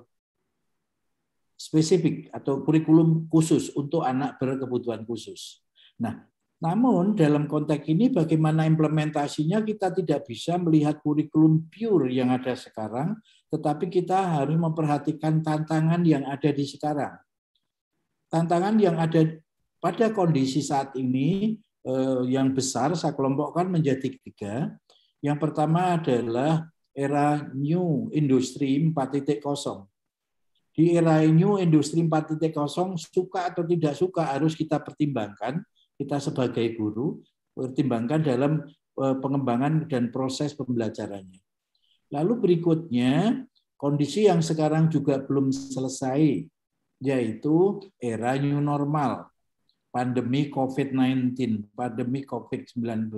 spesifik atau kurikulum khusus untuk anak berkebutuhan khusus. Nah, namun dalam konteks ini bagaimana implementasinya kita tidak bisa melihat kurikulum pure yang ada sekarang, tetapi kita harus memperhatikan tantangan yang ada di sekarang. Tantangan yang ada pada kondisi saat ini eh, yang besar saya kelompokkan menjadi tiga. Yang pertama adalah era New Industri 4.0. Di era New Industri 4.0 suka atau tidak suka harus kita pertimbangkan kita sebagai guru pertimbangkan dalam eh, pengembangan dan proses pembelajarannya. Lalu berikutnya kondisi yang sekarang juga belum selesai yaitu era new normal, pandemi COVID-19, pandemi COVID-19.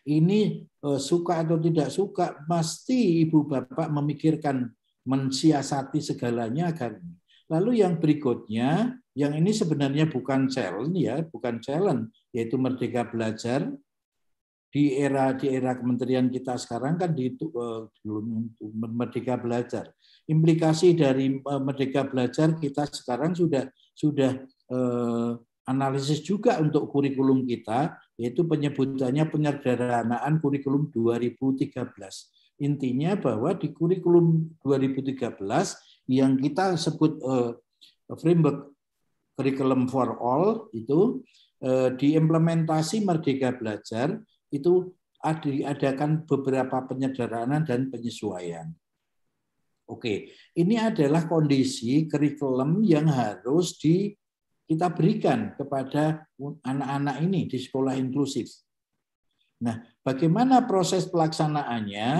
Ini eh, suka atau tidak suka pasti ibu bapak memikirkan mensiasati segalanya agar. Lalu yang berikutnya yang ini sebenarnya bukan challenge ya, bukan challenge, yaitu merdeka belajar di era di era kementerian kita sekarang kan di eh, belum merdeka belajar. Implikasi dari eh, merdeka belajar kita sekarang sudah sudah eh, analisis juga untuk kurikulum kita yaitu penyebutannya penyederhanaan kurikulum 2013. Intinya bahwa di kurikulum 2013 yang kita sebut framework curriculum for all itu eh, diimplementasi Merdeka Belajar itu diadakan beberapa penyederhanaan dan penyesuaian. Oke, ini adalah kondisi kurikulum yang harus di kita berikan kepada anak-anak ini di sekolah inklusif. Nah, bagaimana proses pelaksanaannya?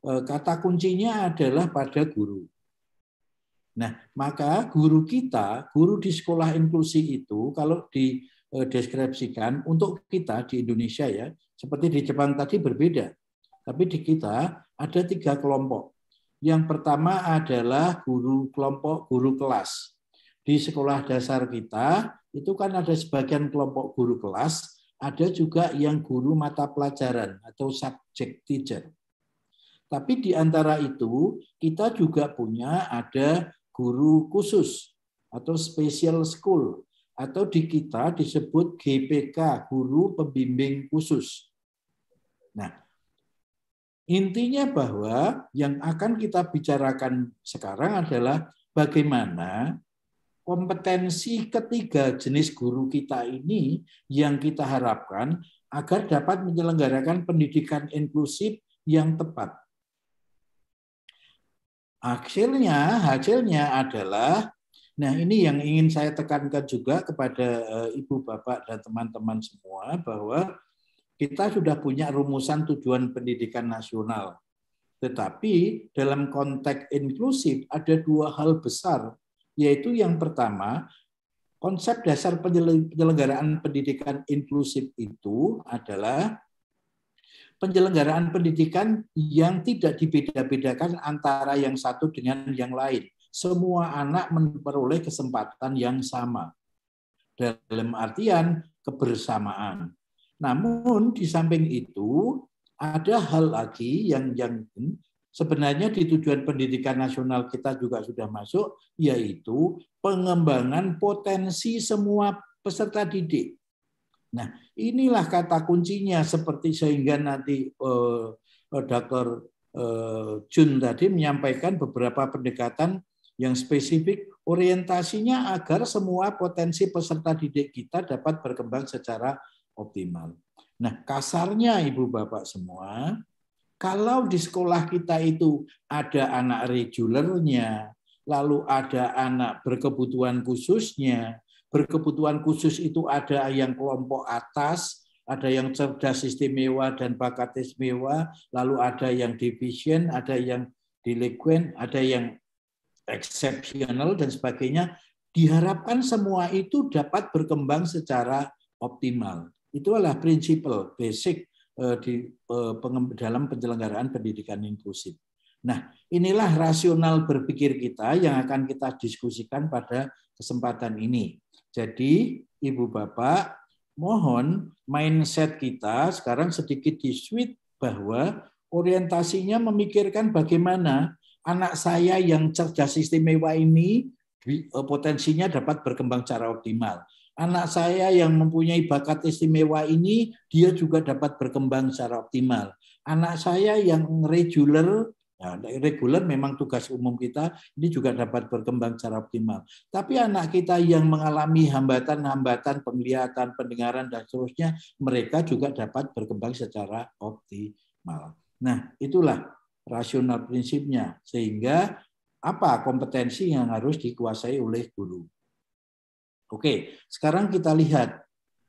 Eh, kata kuncinya adalah pada guru. Nah, maka guru kita, guru di sekolah inklusi itu kalau dideskripsikan e, untuk kita di Indonesia ya, seperti di Jepang tadi berbeda. Tapi di kita ada tiga kelompok. Yang pertama adalah guru kelompok guru kelas. Di sekolah dasar kita itu kan ada sebagian kelompok guru kelas, ada juga yang guru mata pelajaran atau subject teacher. Tapi di antara itu kita juga punya ada guru khusus atau special school atau di kita disebut GPK, guru pembimbing khusus. Nah, intinya bahwa yang akan kita bicarakan sekarang adalah bagaimana kompetensi ketiga jenis guru kita ini yang kita harapkan agar dapat menyelenggarakan pendidikan inklusif yang tepat. Akhirnya hasilnya adalah Nah, ini yang ingin saya tekankan juga kepada eh, Ibu, Bapak, dan teman-teman semua bahwa kita sudah punya rumusan tujuan pendidikan nasional. Tetapi dalam konteks inklusif ada dua hal besar, yaitu yang pertama, konsep dasar penyelenggaraan pendidikan inklusif itu adalah penyelenggaraan pendidikan yang tidak dibeda-bedakan antara yang satu dengan yang lain. Semua anak memperoleh kesempatan yang sama. Dalam artian kebersamaan. Namun di samping itu ada hal lagi yang yang sebenarnya di tujuan pendidikan nasional kita juga sudah masuk yaitu pengembangan potensi semua peserta didik. Nah, inilah kata kuncinya seperti sehingga nanti eh, eh Dr. Eh, Jun tadi menyampaikan beberapa pendekatan yang spesifik orientasinya agar semua potensi peserta didik kita dapat berkembang secara optimal. Nah, kasarnya Ibu Bapak semua, kalau di sekolah kita itu ada anak regulernya, lalu ada anak berkebutuhan khususnya, berkebutuhan khusus itu ada yang kelompok atas, ada yang cerdas istimewa dan bakat istimewa, lalu ada yang division, ada yang delinquent, ada yang exceptional dan sebagainya. Diharapkan semua itu dapat berkembang secara optimal. Itulah prinsipal basic eh, di eh, dalam penyelenggaraan pendidikan inklusif. Nah, inilah rasional berpikir kita yang akan kita diskusikan pada kesempatan ini. Jadi, Ibu Bapak, mohon mindset kita sekarang sedikit di switch bahwa orientasinya memikirkan bagaimana anak saya yang cerdas istimewa ini e, potensinya dapat berkembang secara optimal. Anak saya yang mempunyai bakat istimewa ini, dia juga dapat berkembang secara optimal. Anak saya yang regular Nah, reguler memang tugas umum kita ini juga dapat berkembang secara optimal. Tapi anak kita yang mengalami hambatan-hambatan penglihatan, pendengaran dan seterusnya, mereka juga dapat berkembang secara optimal. Nah, itulah rasional prinsipnya. Sehingga apa kompetensi yang harus dikuasai oleh guru? Oke, sekarang kita lihat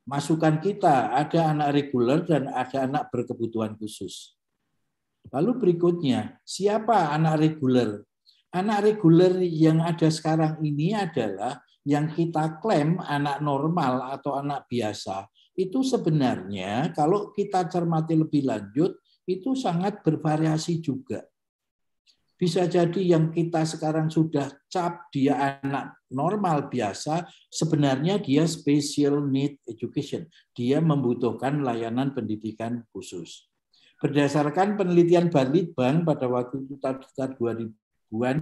masukan kita ada anak reguler dan ada anak berkebutuhan khusus. Lalu berikutnya, siapa anak reguler? Anak reguler yang ada sekarang ini adalah yang kita klaim anak normal atau anak biasa. Itu sebenarnya kalau kita cermati lebih lanjut, itu sangat bervariasi juga. Bisa jadi yang kita sekarang sudah cap dia anak normal biasa, sebenarnya dia special need education. Dia membutuhkan layanan pendidikan khusus. Berdasarkan penelitian Bank pada waktu itu tahun 2000-an,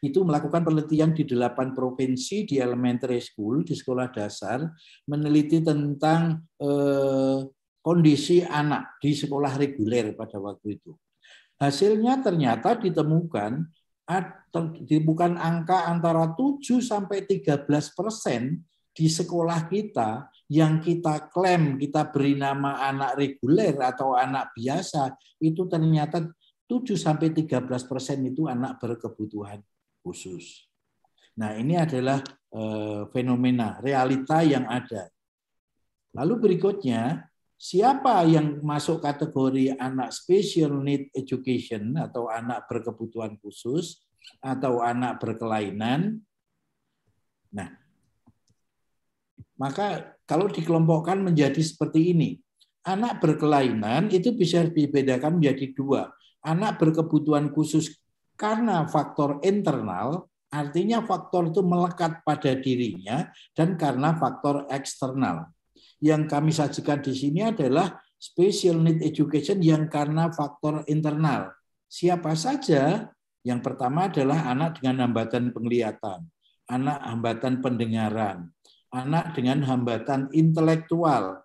itu melakukan penelitian di delapan provinsi di elementary school, di sekolah dasar, meneliti tentang eh, kondisi anak di sekolah reguler pada waktu itu. Hasilnya ternyata ditemukan bukan angka antara 7 sampai 13 persen di sekolah kita yang kita klaim kita beri nama anak reguler atau anak biasa itu ternyata 7 sampai 13 persen itu anak berkebutuhan khusus. Nah ini adalah eh, fenomena realita yang ada. Lalu berikutnya siapa yang masuk kategori anak special need education atau anak berkebutuhan khusus atau anak berkelainan. Nah, maka kalau dikelompokkan menjadi seperti ini. Anak berkelainan itu bisa dibedakan menjadi dua. Anak berkebutuhan khusus karena faktor internal, artinya faktor itu melekat pada dirinya, dan karena faktor eksternal. Yang kami sajikan di sini adalah special need education yang karena faktor internal. Siapa saja? Yang pertama adalah anak dengan hambatan penglihatan, anak hambatan pendengaran, anak dengan hambatan intelektual.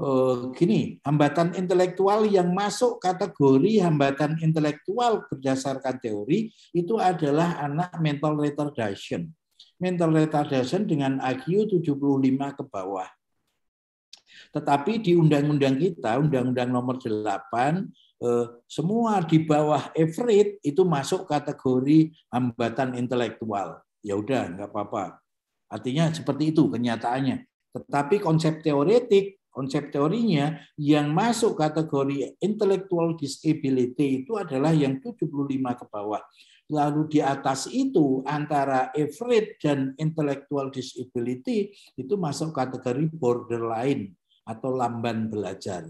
Eh, gini, hambatan intelektual yang masuk kategori hambatan intelektual berdasarkan teori itu adalah anak mental retardation. Mental retardation dengan IQ 75 ke bawah. Tetapi di undang-undang kita, undang-undang nomor 8, eh, semua di bawah average itu masuk kategori hambatan intelektual. Ya udah, nggak apa-apa. Artinya seperti itu kenyataannya. Tetapi konsep teoretik, konsep teorinya yang masuk kategori intellectual disability itu adalah yang 75 ke bawah. Lalu di atas itu antara average dan intellectual disability itu masuk kategori borderline atau lamban belajar.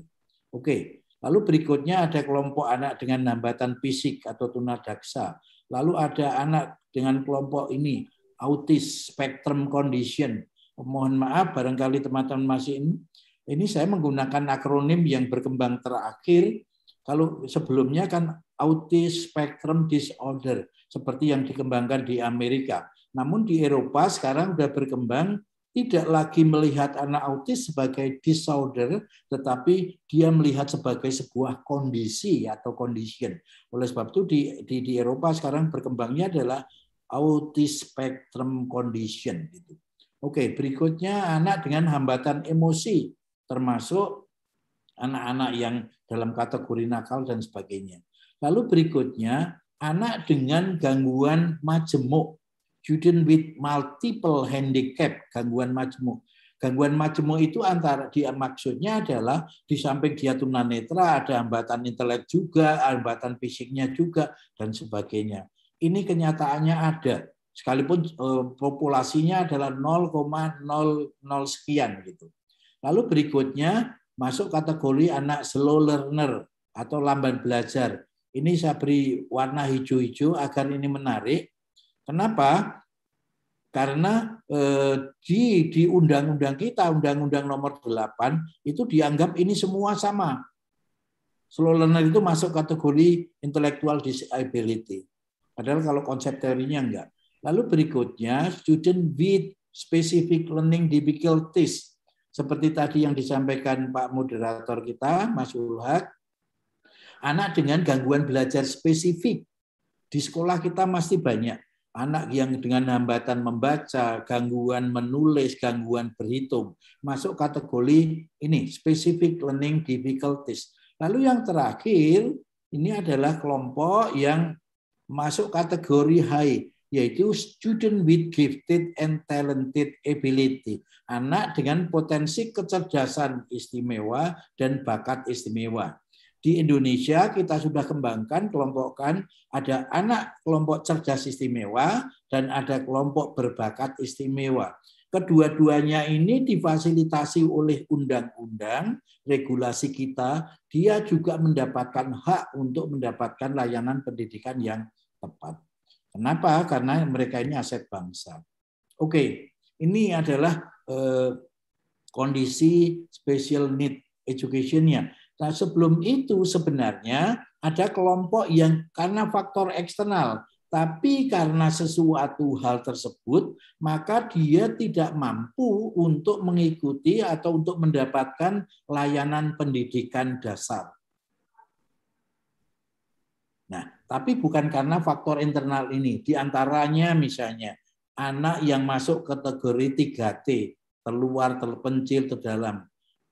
Oke, lalu berikutnya ada kelompok anak dengan hambatan fisik atau tunadaksa. Lalu ada anak dengan kelompok ini autis spectrum condition. Mohon maaf barangkali teman-teman masih ini. Ini saya menggunakan akronim yang berkembang terakhir. Kalau sebelumnya kan autis spectrum disorder seperti yang dikembangkan di Amerika. Namun di Eropa sekarang sudah berkembang tidak lagi melihat anak autis sebagai disorder, tetapi dia melihat sebagai sebuah kondisi atau condition. Oleh sebab itu di, di, di Eropa sekarang berkembangnya adalah autis spectrum condition gitu. Oke, berikutnya anak dengan hambatan emosi termasuk anak-anak yang dalam kategori nakal dan sebagainya. Lalu berikutnya anak dengan gangguan majemuk, student with multiple handicap, gangguan majemuk. Gangguan majemuk itu antara dia maksudnya adalah di samping dia tunanetra ada hambatan intelek juga, hambatan fisiknya juga dan sebagainya ini kenyataannya ada sekalipun eh, populasinya adalah 0,00 sekian gitu. Lalu berikutnya masuk kategori anak slow learner atau lamban belajar. Ini saya beri warna hijau-hijau agar ini menarik. Kenapa? Karena eh, di di undang-undang kita, undang-undang nomor 8 itu dianggap ini semua sama. Slow learner itu masuk kategori intellectual disability. Padahal kalau konsep teorinya enggak. Lalu berikutnya, student with specific learning difficulties. Seperti tadi yang disampaikan Pak Moderator kita, Mas Ulhak, anak dengan gangguan belajar spesifik. Di sekolah kita masih banyak. Anak yang dengan hambatan membaca, gangguan menulis, gangguan berhitung. Masuk kategori ini, specific learning difficulties. Lalu yang terakhir, ini adalah kelompok yang masuk kategori high yaitu student with gifted and talented ability. Anak dengan potensi kecerdasan istimewa dan bakat istimewa. Di Indonesia kita sudah kembangkan, kelompokkan, ada anak kelompok cerdas istimewa dan ada kelompok berbakat istimewa. Kedua-duanya ini difasilitasi oleh undang-undang regulasi kita, dia juga mendapatkan hak untuk mendapatkan layanan pendidikan yang tepat. Kenapa? Karena mereka ini aset bangsa. Oke, ini adalah eh, kondisi special need education-nya. Nah, sebelum itu sebenarnya ada kelompok yang karena faktor eksternal, tapi karena sesuatu hal tersebut, maka dia tidak mampu untuk mengikuti atau untuk mendapatkan layanan pendidikan dasar. Nah, tapi bukan karena faktor internal ini. Di antaranya misalnya anak yang masuk kategori 3T, terluar, terpencil, terdalam.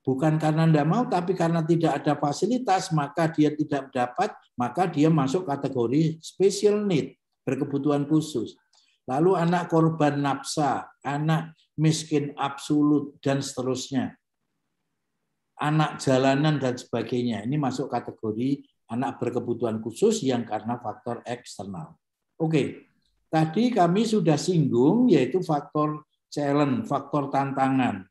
Bukan karena tidak mau, tapi karena tidak ada fasilitas, maka dia tidak dapat, maka dia masuk kategori special need, berkebutuhan khusus. Lalu anak korban nafsa, anak miskin absolut, dan seterusnya. Anak jalanan dan sebagainya. Ini masuk kategori anak berkebutuhan khusus yang karena faktor eksternal. Oke, tadi kami sudah singgung yaitu faktor challenge, faktor tantangan.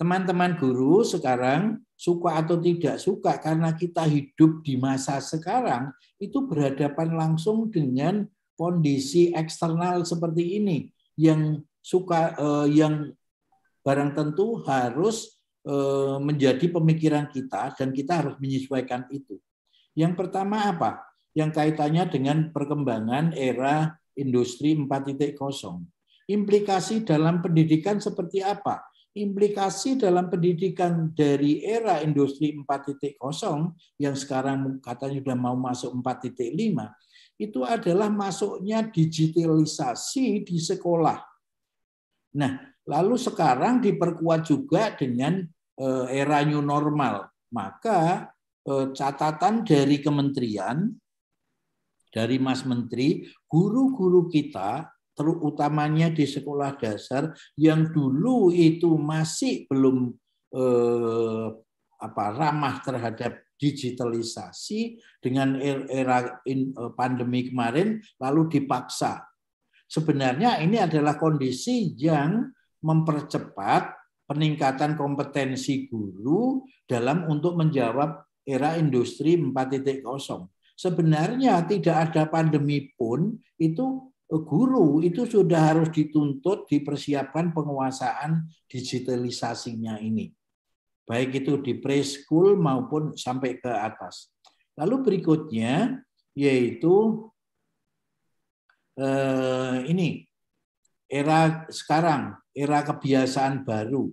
Teman-teman guru sekarang suka atau tidak suka karena kita hidup di masa sekarang itu berhadapan langsung dengan kondisi eksternal seperti ini yang suka eh, yang barang tentu harus eh, menjadi pemikiran kita dan kita harus menyesuaikan itu. Yang pertama apa? Yang kaitannya dengan perkembangan era industri 4.0. Implikasi dalam pendidikan seperti apa? Implikasi dalam pendidikan dari era industri 4.0 yang sekarang katanya sudah mau masuk 4.5 itu adalah masuknya digitalisasi di sekolah. Nah, lalu sekarang diperkuat juga dengan eh, era new normal. Maka catatan dari kementerian, dari Mas Menteri, guru-guru kita terutamanya di sekolah dasar yang dulu itu masih belum eh, apa ramah terhadap digitalisasi dengan er-, era eh, pandemi kemarin lalu dipaksa. Sebenarnya ini adalah kondisi yang mempercepat peningkatan kompetensi guru dalam untuk menjawab era industri 4.0. Sebenarnya tidak ada pandemi pun itu eh, guru itu sudah harus dituntut dipersiapkan penguasaan digitalisasinya ini. Baik itu di preschool maupun sampai ke atas. Lalu berikutnya yaitu eh, ini era sekarang, era kebiasaan baru.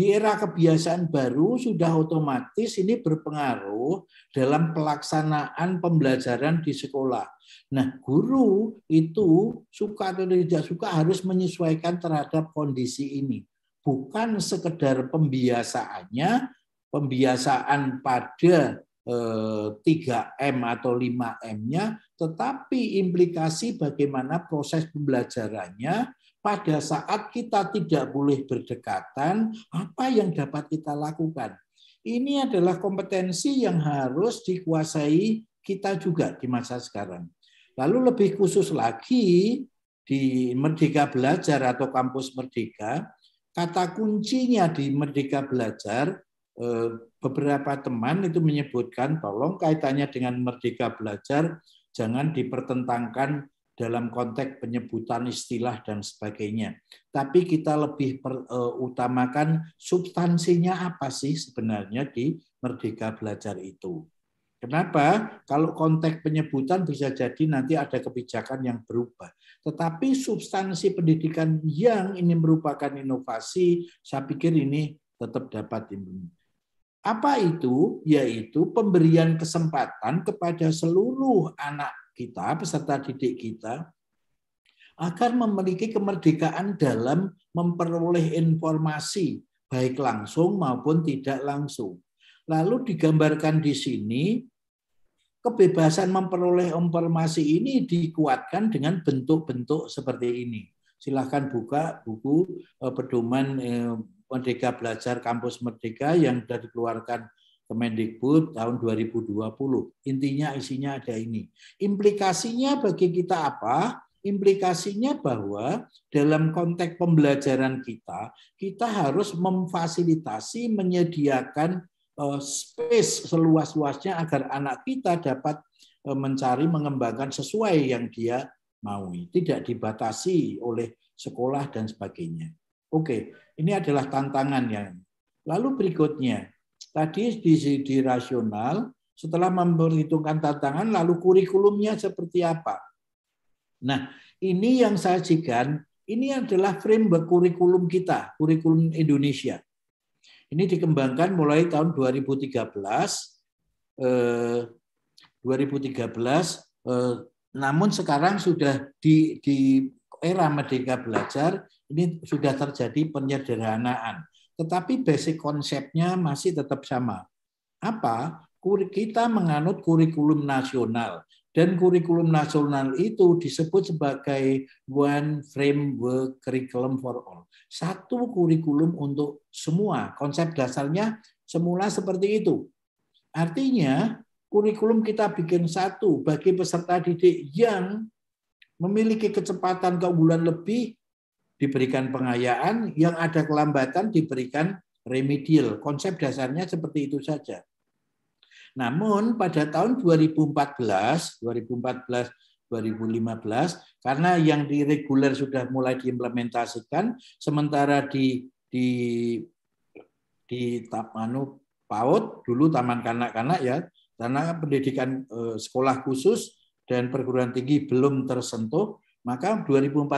Di era kebiasaan baru sudah otomatis ini berpengaruh dalam pelaksanaan pembelajaran di sekolah. Nah, guru itu suka atau tidak suka harus menyesuaikan terhadap kondisi ini. Bukan sekedar pembiasaannya, pembiasaan pada 3M eh, atau 5M-nya, tetapi implikasi bagaimana proses pembelajarannya pada saat kita tidak boleh berdekatan, apa yang dapat kita lakukan? Ini adalah kompetensi yang harus dikuasai kita juga di masa sekarang. Lalu lebih khusus lagi di Merdeka Belajar atau Kampus Merdeka, kata kuncinya di Merdeka Belajar, eh, beberapa teman itu menyebutkan tolong kaitannya dengan Merdeka Belajar jangan dipertentangkan dalam konteks penyebutan istilah dan sebagainya. Tapi kita lebih per, uh, utamakan substansinya apa sih sebenarnya di Merdeka Belajar itu. Kenapa? Kalau konteks penyebutan bisa jadi nanti ada kebijakan yang berubah. Tetapi substansi pendidikan yang ini merupakan inovasi, saya pikir ini tetap dapat dimiliki. Apa itu? Yaitu pemberian kesempatan kepada seluruh anak kita, peserta didik kita, agar memiliki kemerdekaan dalam memperoleh informasi baik langsung maupun tidak langsung. Lalu digambarkan di sini kebebasan memperoleh informasi ini dikuatkan dengan bentuk-bentuk seperti ini. Silahkan buka buku eh, pedoman eh, Merdeka Belajar Kampus Merdeka yang sudah dikeluarkan Kemendikbud tahun 2020. Intinya isinya ada ini. Implikasinya bagi kita apa? Implikasinya bahwa dalam konteks pembelajaran kita, kita harus memfasilitasi, menyediakan eh, space seluas-luasnya agar anak kita dapat eh, mencari, mengembangkan sesuai yang dia mau Tidak dibatasi oleh sekolah dan sebagainya. Oke, ini adalah tantangan yang Lalu berikutnya, Tadi di, di rasional, setelah memperhitungkan tantangan, lalu kurikulumnya seperti apa. Nah, ini yang saya sajikan, ini adalah frame kurikulum kita, kurikulum Indonesia. Ini dikembangkan mulai tahun 2013, eh, 2013, eh, namun sekarang sudah di, di era Merdeka Belajar, ini sudah terjadi penyederhanaan. Tetapi basic konsepnya masih tetap sama. Apa? Kita menganut kurikulum nasional. Dan kurikulum nasional itu disebut sebagai One Framework Curriculum for All. Satu kurikulum untuk semua. Konsep dasarnya semula seperti itu. Artinya kurikulum kita bikin satu bagi peserta didik yang memiliki kecepatan keunggulan lebih diberikan pengayaan, yang ada kelambatan diberikan remedial. Konsep dasarnya seperti itu saja. Namun pada tahun 2014, 2014 2015 karena yang di reguler sudah mulai diimplementasikan sementara di di di Tapanu PAUD dulu Taman Kanak-kanak ya karena pendidikan eh, sekolah khusus dan perguruan tinggi belum tersentuh maka 2014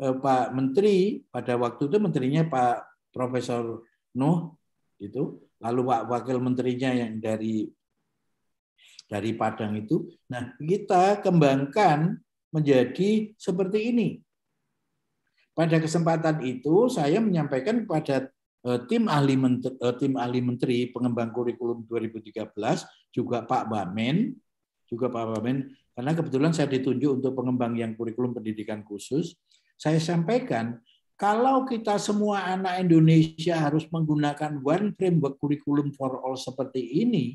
Eh, Pak Menteri pada waktu itu menterinya Pak Profesor Nuh itu, lalu Pak Wakil Menterinya yang dari dari Padang itu. Nah, kita kembangkan menjadi seperti ini. Pada kesempatan itu saya menyampaikan kepada eh, tim ahli menteri, eh, tim ahli menteri pengembang kurikulum 2013 juga Pak Bamen juga Pak Bamen karena kebetulan saya ditunjuk untuk pengembang yang kurikulum pendidikan khusus saya sampaikan, kalau kita semua anak Indonesia harus menggunakan one framework kurikulum for all seperti ini,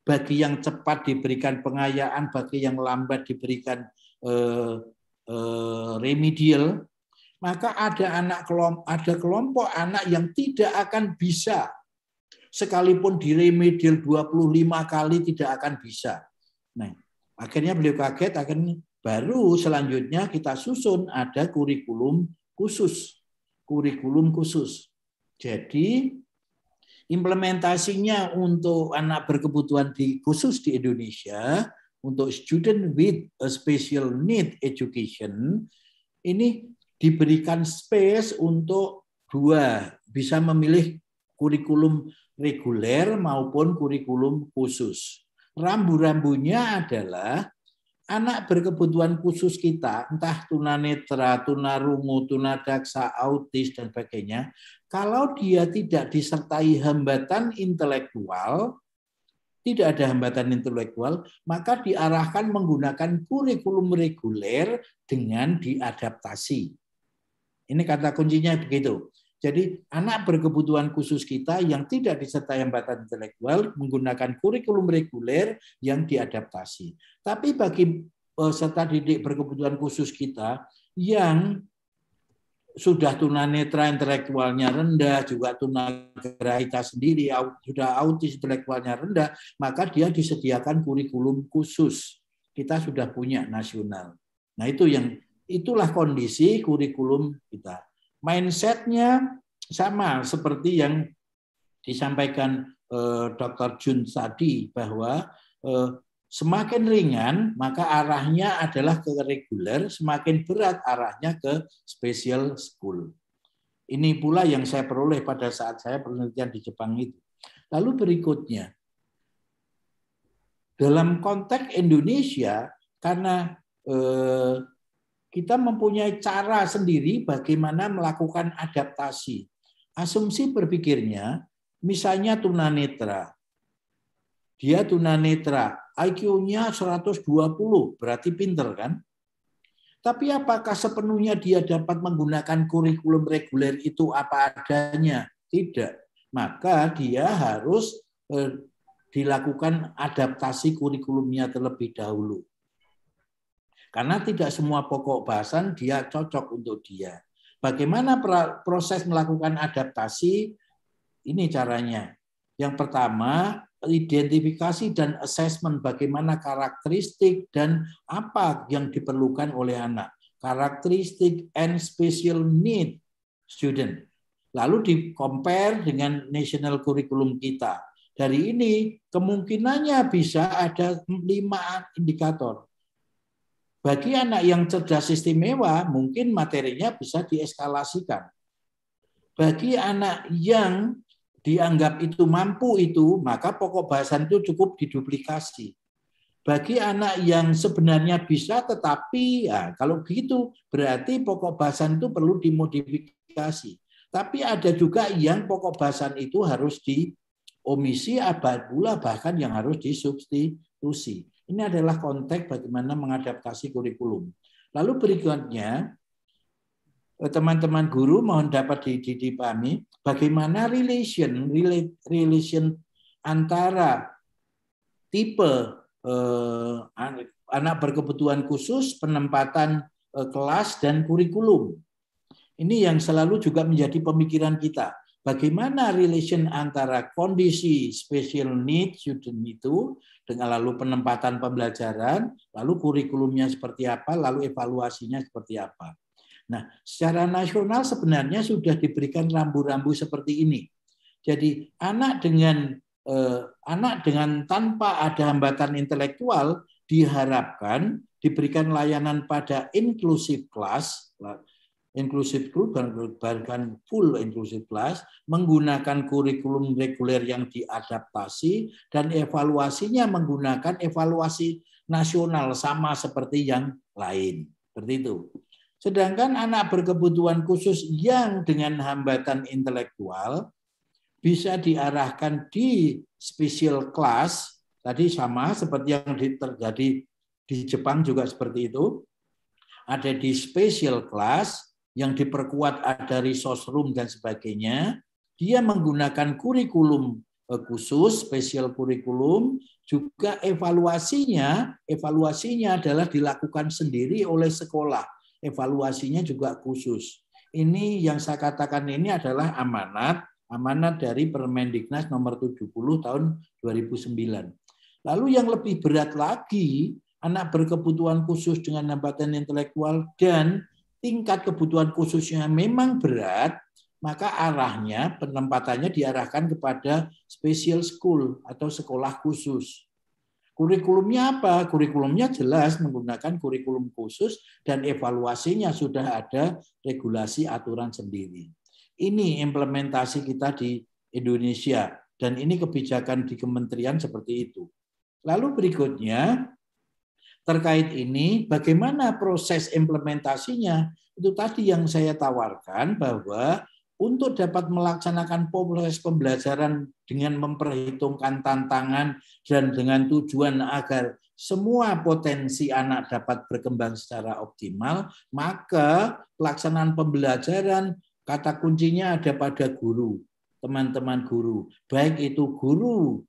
bagi yang cepat diberikan pengayaan, bagi yang lambat diberikan eh, eh, remedial, maka ada anak kelompok, ada kelompok anak yang tidak akan bisa sekalipun di remedial 25 kali tidak akan bisa. Nah, akhirnya beliau kaget, akhirnya Baru selanjutnya kita susun ada kurikulum khusus. Kurikulum khusus. Jadi implementasinya untuk anak berkebutuhan di, khusus di Indonesia, untuk student with a special need education, ini diberikan space untuk dua, bisa memilih kurikulum reguler maupun kurikulum khusus. Rambu-rambunya adalah anak berkebutuhan khusus kita, entah tunanetra, tunarungu, tunadaksa, autis, dan sebagainya, kalau dia tidak disertai hambatan intelektual, tidak ada hambatan intelektual, maka diarahkan menggunakan kurikulum reguler dengan diadaptasi. Ini kata kuncinya begitu. Jadi anak berkebutuhan khusus kita yang tidak disertai hambatan intelektual menggunakan kurikulum reguler yang diadaptasi. Tapi bagi peserta eh, didik berkebutuhan khusus kita yang sudah tunanetra intelektualnya rendah, juga tunagrahita sendiri sudah autis intelektualnya rendah, maka dia disediakan kurikulum khusus. Kita sudah punya nasional. Nah, itu yang itulah kondisi kurikulum kita mindsetnya sama seperti yang disampaikan eh, Dr. Jun tadi bahwa eh, semakin ringan maka arahnya adalah ke reguler, semakin berat arahnya ke special school. Ini pula yang saya peroleh pada saat saya penelitian di Jepang itu. Lalu berikutnya, dalam konteks Indonesia karena eh, kita mempunyai cara sendiri bagaimana melakukan adaptasi. Asumsi berpikirnya, misalnya tunanetra. Dia tunanetra, IQ-nya 120, berarti pinter kan? Tapi apakah sepenuhnya dia dapat menggunakan kurikulum reguler itu apa adanya? Tidak. Maka dia harus eh, dilakukan adaptasi kurikulumnya terlebih dahulu. Karena tidak semua pokok bahasan dia cocok untuk dia. Bagaimana proses melakukan adaptasi? Ini caranya. Yang pertama, identifikasi dan assessment bagaimana karakteristik dan apa yang diperlukan oleh anak. Karakteristik and special need student. Lalu di compare dengan national curriculum kita. Dari ini kemungkinannya bisa ada lima indikator. Bagi anak yang cerdas istimewa, mungkin materinya bisa dieskalasikan. Bagi anak yang dianggap itu mampu itu, maka pokok bahasan itu cukup diduplikasi. Bagi anak yang sebenarnya bisa, tetapi ya, kalau begitu berarti pokok bahasan itu perlu dimodifikasi. Tapi ada juga yang pokok bahasan itu harus diomisi, abad pula bahkan yang harus disubstitusi. Ini adalah konteks bagaimana mengadaptasi kurikulum. Lalu berikutnya, eh, teman-teman guru mohon dapat dipahami bagaimana relation relation antara tipe eh, anak berkebutuhan khusus, penempatan eh, kelas dan kurikulum. Ini yang selalu juga menjadi pemikiran kita bagaimana relation antara kondisi special need student itu dengan lalu penempatan pembelajaran, lalu kurikulumnya seperti apa, lalu evaluasinya seperti apa. Nah, secara nasional sebenarnya sudah diberikan rambu-rambu seperti ini. Jadi anak dengan eh, anak dengan tanpa ada hambatan intelektual diharapkan diberikan layanan pada inklusif kelas inclusive group bahkan full inclusive class menggunakan kurikulum reguler yang diadaptasi dan evaluasinya menggunakan evaluasi nasional sama seperti yang lain. Seperti itu. Sedangkan anak berkebutuhan khusus yang dengan hambatan intelektual bisa diarahkan di special class tadi sama seperti yang terjadi di Jepang juga seperti itu. Ada di special class yang diperkuat ada resource room dan sebagainya. Dia menggunakan kurikulum eh, khusus, spesial kurikulum, juga evaluasinya, evaluasinya adalah dilakukan sendiri oleh sekolah. Evaluasinya juga khusus. Ini yang saya katakan ini adalah amanat, amanat dari Permendiknas nomor 70 tahun 2009. Lalu yang lebih berat lagi, anak berkebutuhan khusus dengan hambatan intelektual dan tingkat kebutuhan khususnya memang berat, maka arahnya penempatannya diarahkan kepada special school atau sekolah khusus. Kurikulumnya apa? Kurikulumnya jelas menggunakan kurikulum khusus dan evaluasinya sudah ada regulasi aturan sendiri. Ini implementasi kita di Indonesia dan ini kebijakan di kementerian seperti itu. Lalu berikutnya terkait ini, bagaimana proses implementasinya? Itu tadi yang saya tawarkan bahwa untuk dapat melaksanakan proses pembelajaran dengan memperhitungkan tantangan dan dengan tujuan agar semua potensi anak dapat berkembang secara optimal, maka pelaksanaan pembelajaran kata kuncinya ada pada guru, teman-teman guru, baik itu guru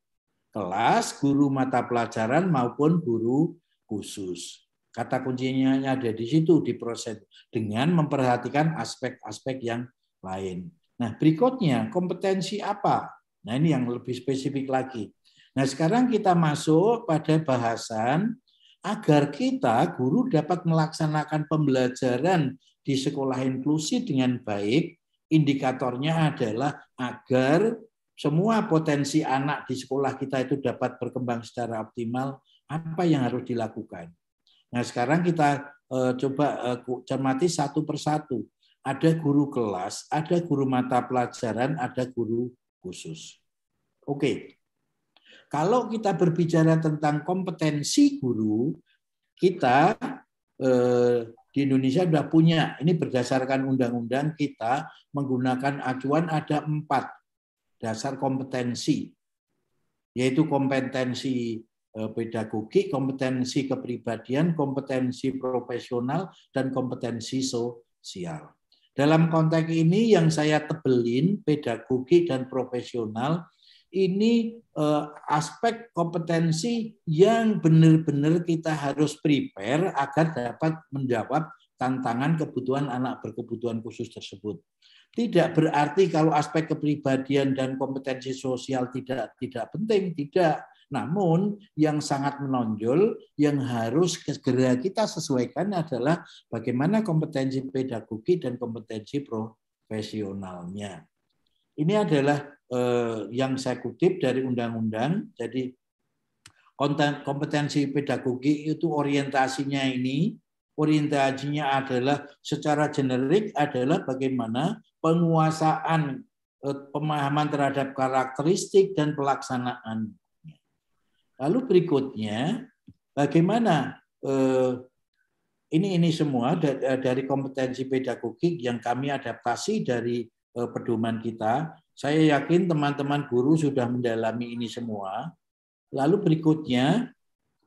kelas, guru mata pelajaran maupun guru khusus. Kata kuncinya ada di situ di proses dengan memperhatikan aspek-aspek yang lain. Nah, berikutnya kompetensi apa? Nah, ini yang lebih spesifik lagi. Nah, sekarang kita masuk pada bahasan agar kita guru dapat melaksanakan pembelajaran di sekolah inklusi dengan baik, indikatornya adalah agar semua potensi anak di sekolah kita itu dapat berkembang secara optimal apa yang harus dilakukan? Nah sekarang kita eh, coba eh, cermati satu persatu. Ada guru kelas, ada guru mata pelajaran, ada guru khusus. Oke, kalau kita berbicara tentang kompetensi guru, kita eh, di Indonesia sudah punya. Ini berdasarkan undang-undang kita menggunakan acuan ada empat dasar kompetensi, yaitu kompetensi Eh, pedagogi, kompetensi kepribadian, kompetensi profesional, dan kompetensi sosial. Dalam konteks ini yang saya tebelin pedagogi dan profesional ini eh, aspek kompetensi yang benar-benar kita harus prepare agar dapat menjawab tantangan kebutuhan anak berkebutuhan khusus tersebut. Tidak berarti kalau aspek kepribadian dan kompetensi sosial tidak tidak penting, tidak namun yang sangat menonjol yang harus segera kita sesuaikan adalah bagaimana kompetensi pedagogi dan kompetensi profesionalnya. Ini adalah eh, yang saya kutip dari undang-undang. Jadi konten, kompetensi pedagogi itu orientasinya ini orientasinya adalah secara generik adalah bagaimana penguasaan eh, pemahaman terhadap karakteristik dan pelaksanaan. Lalu berikutnya, bagaimana eh, ini ini semua eh, dari kompetensi pedagogik yang kami adaptasi dari eh, pedoman kita. Saya yakin teman-teman guru sudah mendalami ini semua. Lalu berikutnya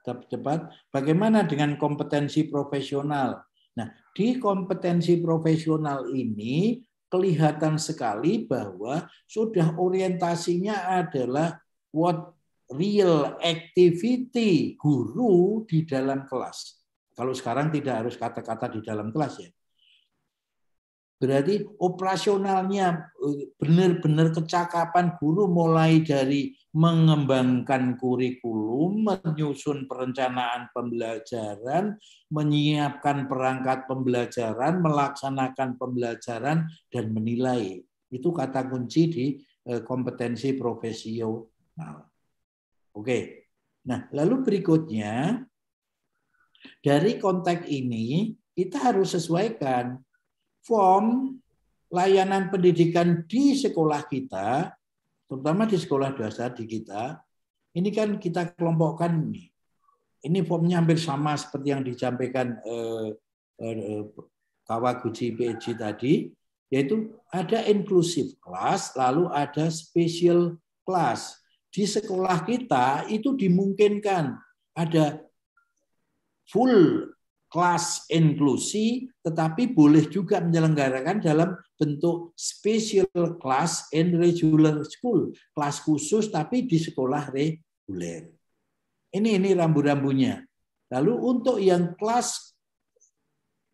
cepat bagaimana dengan kompetensi profesional. Nah, di kompetensi profesional ini kelihatan sekali bahwa sudah orientasinya adalah what real activity guru di dalam kelas. Kalau sekarang tidak harus kata-kata di dalam kelas ya. Berarti operasionalnya eh, benar-benar kecakapan guru mulai dari mengembangkan kurikulum, menyusun perencanaan pembelajaran, menyiapkan perangkat pembelajaran, melaksanakan pembelajaran, dan menilai. Itu kata kunci di eh, kompetensi profesional. Oke. Nah, lalu berikutnya dari konteks ini kita harus sesuaikan form layanan pendidikan di sekolah kita, terutama di sekolah dasar di kita. Ini kan kita kelompokkan ini. Ini formnya hampir sama seperti yang disampaikan eh, eh, eh Kawaguchi PhD tadi, yaitu ada inklusif kelas, lalu ada special class di sekolah kita itu dimungkinkan ada full kelas inklusi, tetapi boleh juga menyelenggarakan dalam bentuk special class and regular school, kelas khusus tapi di sekolah reguler. Ini ini rambu-rambunya. Lalu untuk yang kelas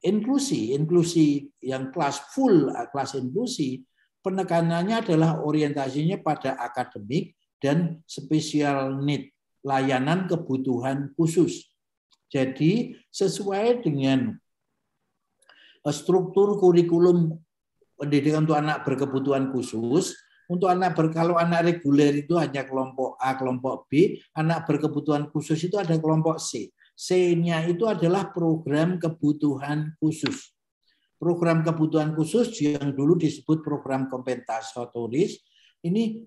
inklusi, inklusi yang kelas full, kelas inklusi, penekanannya adalah orientasinya pada akademik dan special need, layanan kebutuhan khusus. Jadi sesuai dengan eh, struktur kurikulum pendidikan untuk anak berkebutuhan khusus, untuk anak ber, kalau anak reguler itu hanya kelompok A, kelompok B, anak berkebutuhan khusus itu ada kelompok C. C-nya itu adalah program kebutuhan khusus. Program kebutuhan khusus yang dulu disebut program kompensatoris ini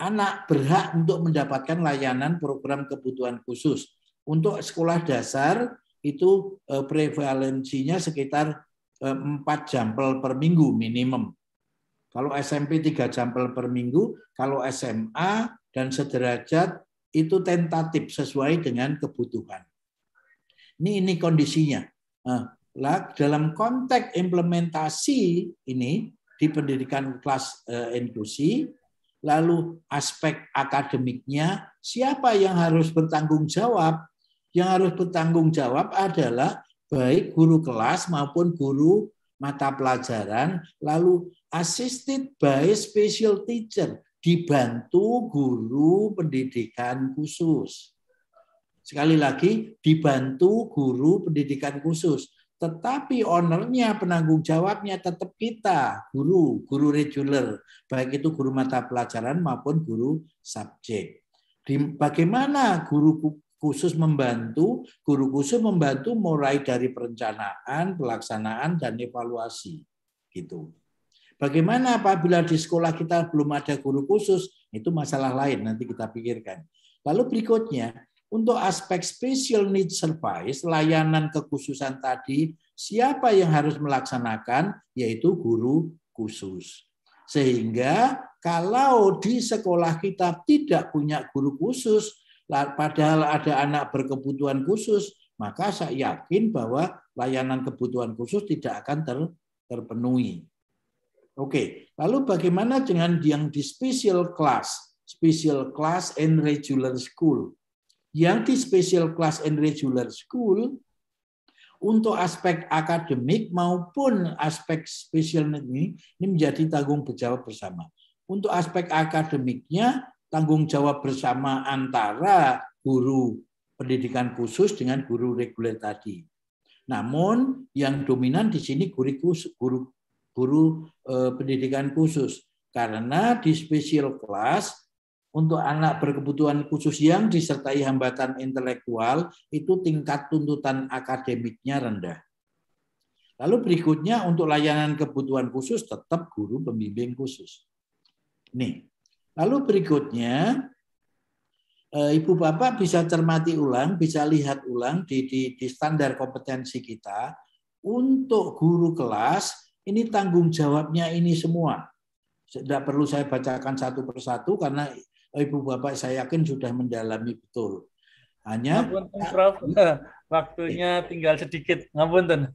anak berhak untuk mendapatkan layanan program kebutuhan khusus. Untuk sekolah dasar itu eh, prevalensinya sekitar 4 eh, jampel per minggu minimum. Kalau SMP 3 jampel per minggu, kalau SMA dan sederajat itu tentatif sesuai dengan kebutuhan. Ini ini kondisinya. Nah, dalam konteks implementasi ini di pendidikan kelas eh, inklusi lalu aspek akademiknya, siapa yang harus bertanggung jawab? Yang harus bertanggung jawab adalah baik guru kelas maupun guru mata pelajaran, lalu assisted by special teacher, dibantu guru pendidikan khusus. Sekali lagi, dibantu guru pendidikan khusus tetapi ownernya penanggung jawabnya tetap kita guru guru regular baik itu guru mata pelajaran maupun guru subjek bagaimana guru khusus membantu guru khusus membantu mulai dari perencanaan pelaksanaan dan evaluasi gitu bagaimana apabila di sekolah kita belum ada guru khusus itu masalah lain nanti kita pikirkan lalu berikutnya untuk aspek special need service, layanan kekhususan tadi, siapa yang harus melaksanakan? Yaitu guru khusus. Sehingga kalau di sekolah kita tidak punya guru khusus, padahal ada anak berkebutuhan khusus, maka saya yakin bahwa layanan kebutuhan khusus tidak akan ter, terpenuhi. Oke, lalu bagaimana dengan yang di special class, special class and regular school? yang di special class and regular school untuk aspek akademik maupun aspek need ini ini menjadi tanggung jawab bersama. Untuk aspek akademiknya tanggung jawab bersama antara guru pendidikan khusus dengan guru reguler tadi. Namun yang dominan di sini guru guru guru eh, pendidikan khusus karena di special class untuk anak berkebutuhan khusus yang disertai hambatan intelektual itu tingkat tuntutan akademiknya rendah. Lalu berikutnya untuk layanan kebutuhan khusus tetap guru pembimbing khusus. Nih. Lalu berikutnya eh, Ibu Bapak bisa cermati ulang, bisa lihat ulang di, di, di standar kompetensi kita untuk guru kelas ini tanggung jawabnya ini semua. Tidak perlu saya bacakan satu persatu karena Ibu Bapak saya yakin sudah mendalami betul. Hanya Ngapun, Prof. [laughs] waktunya tinggal sedikit. Ngapunten.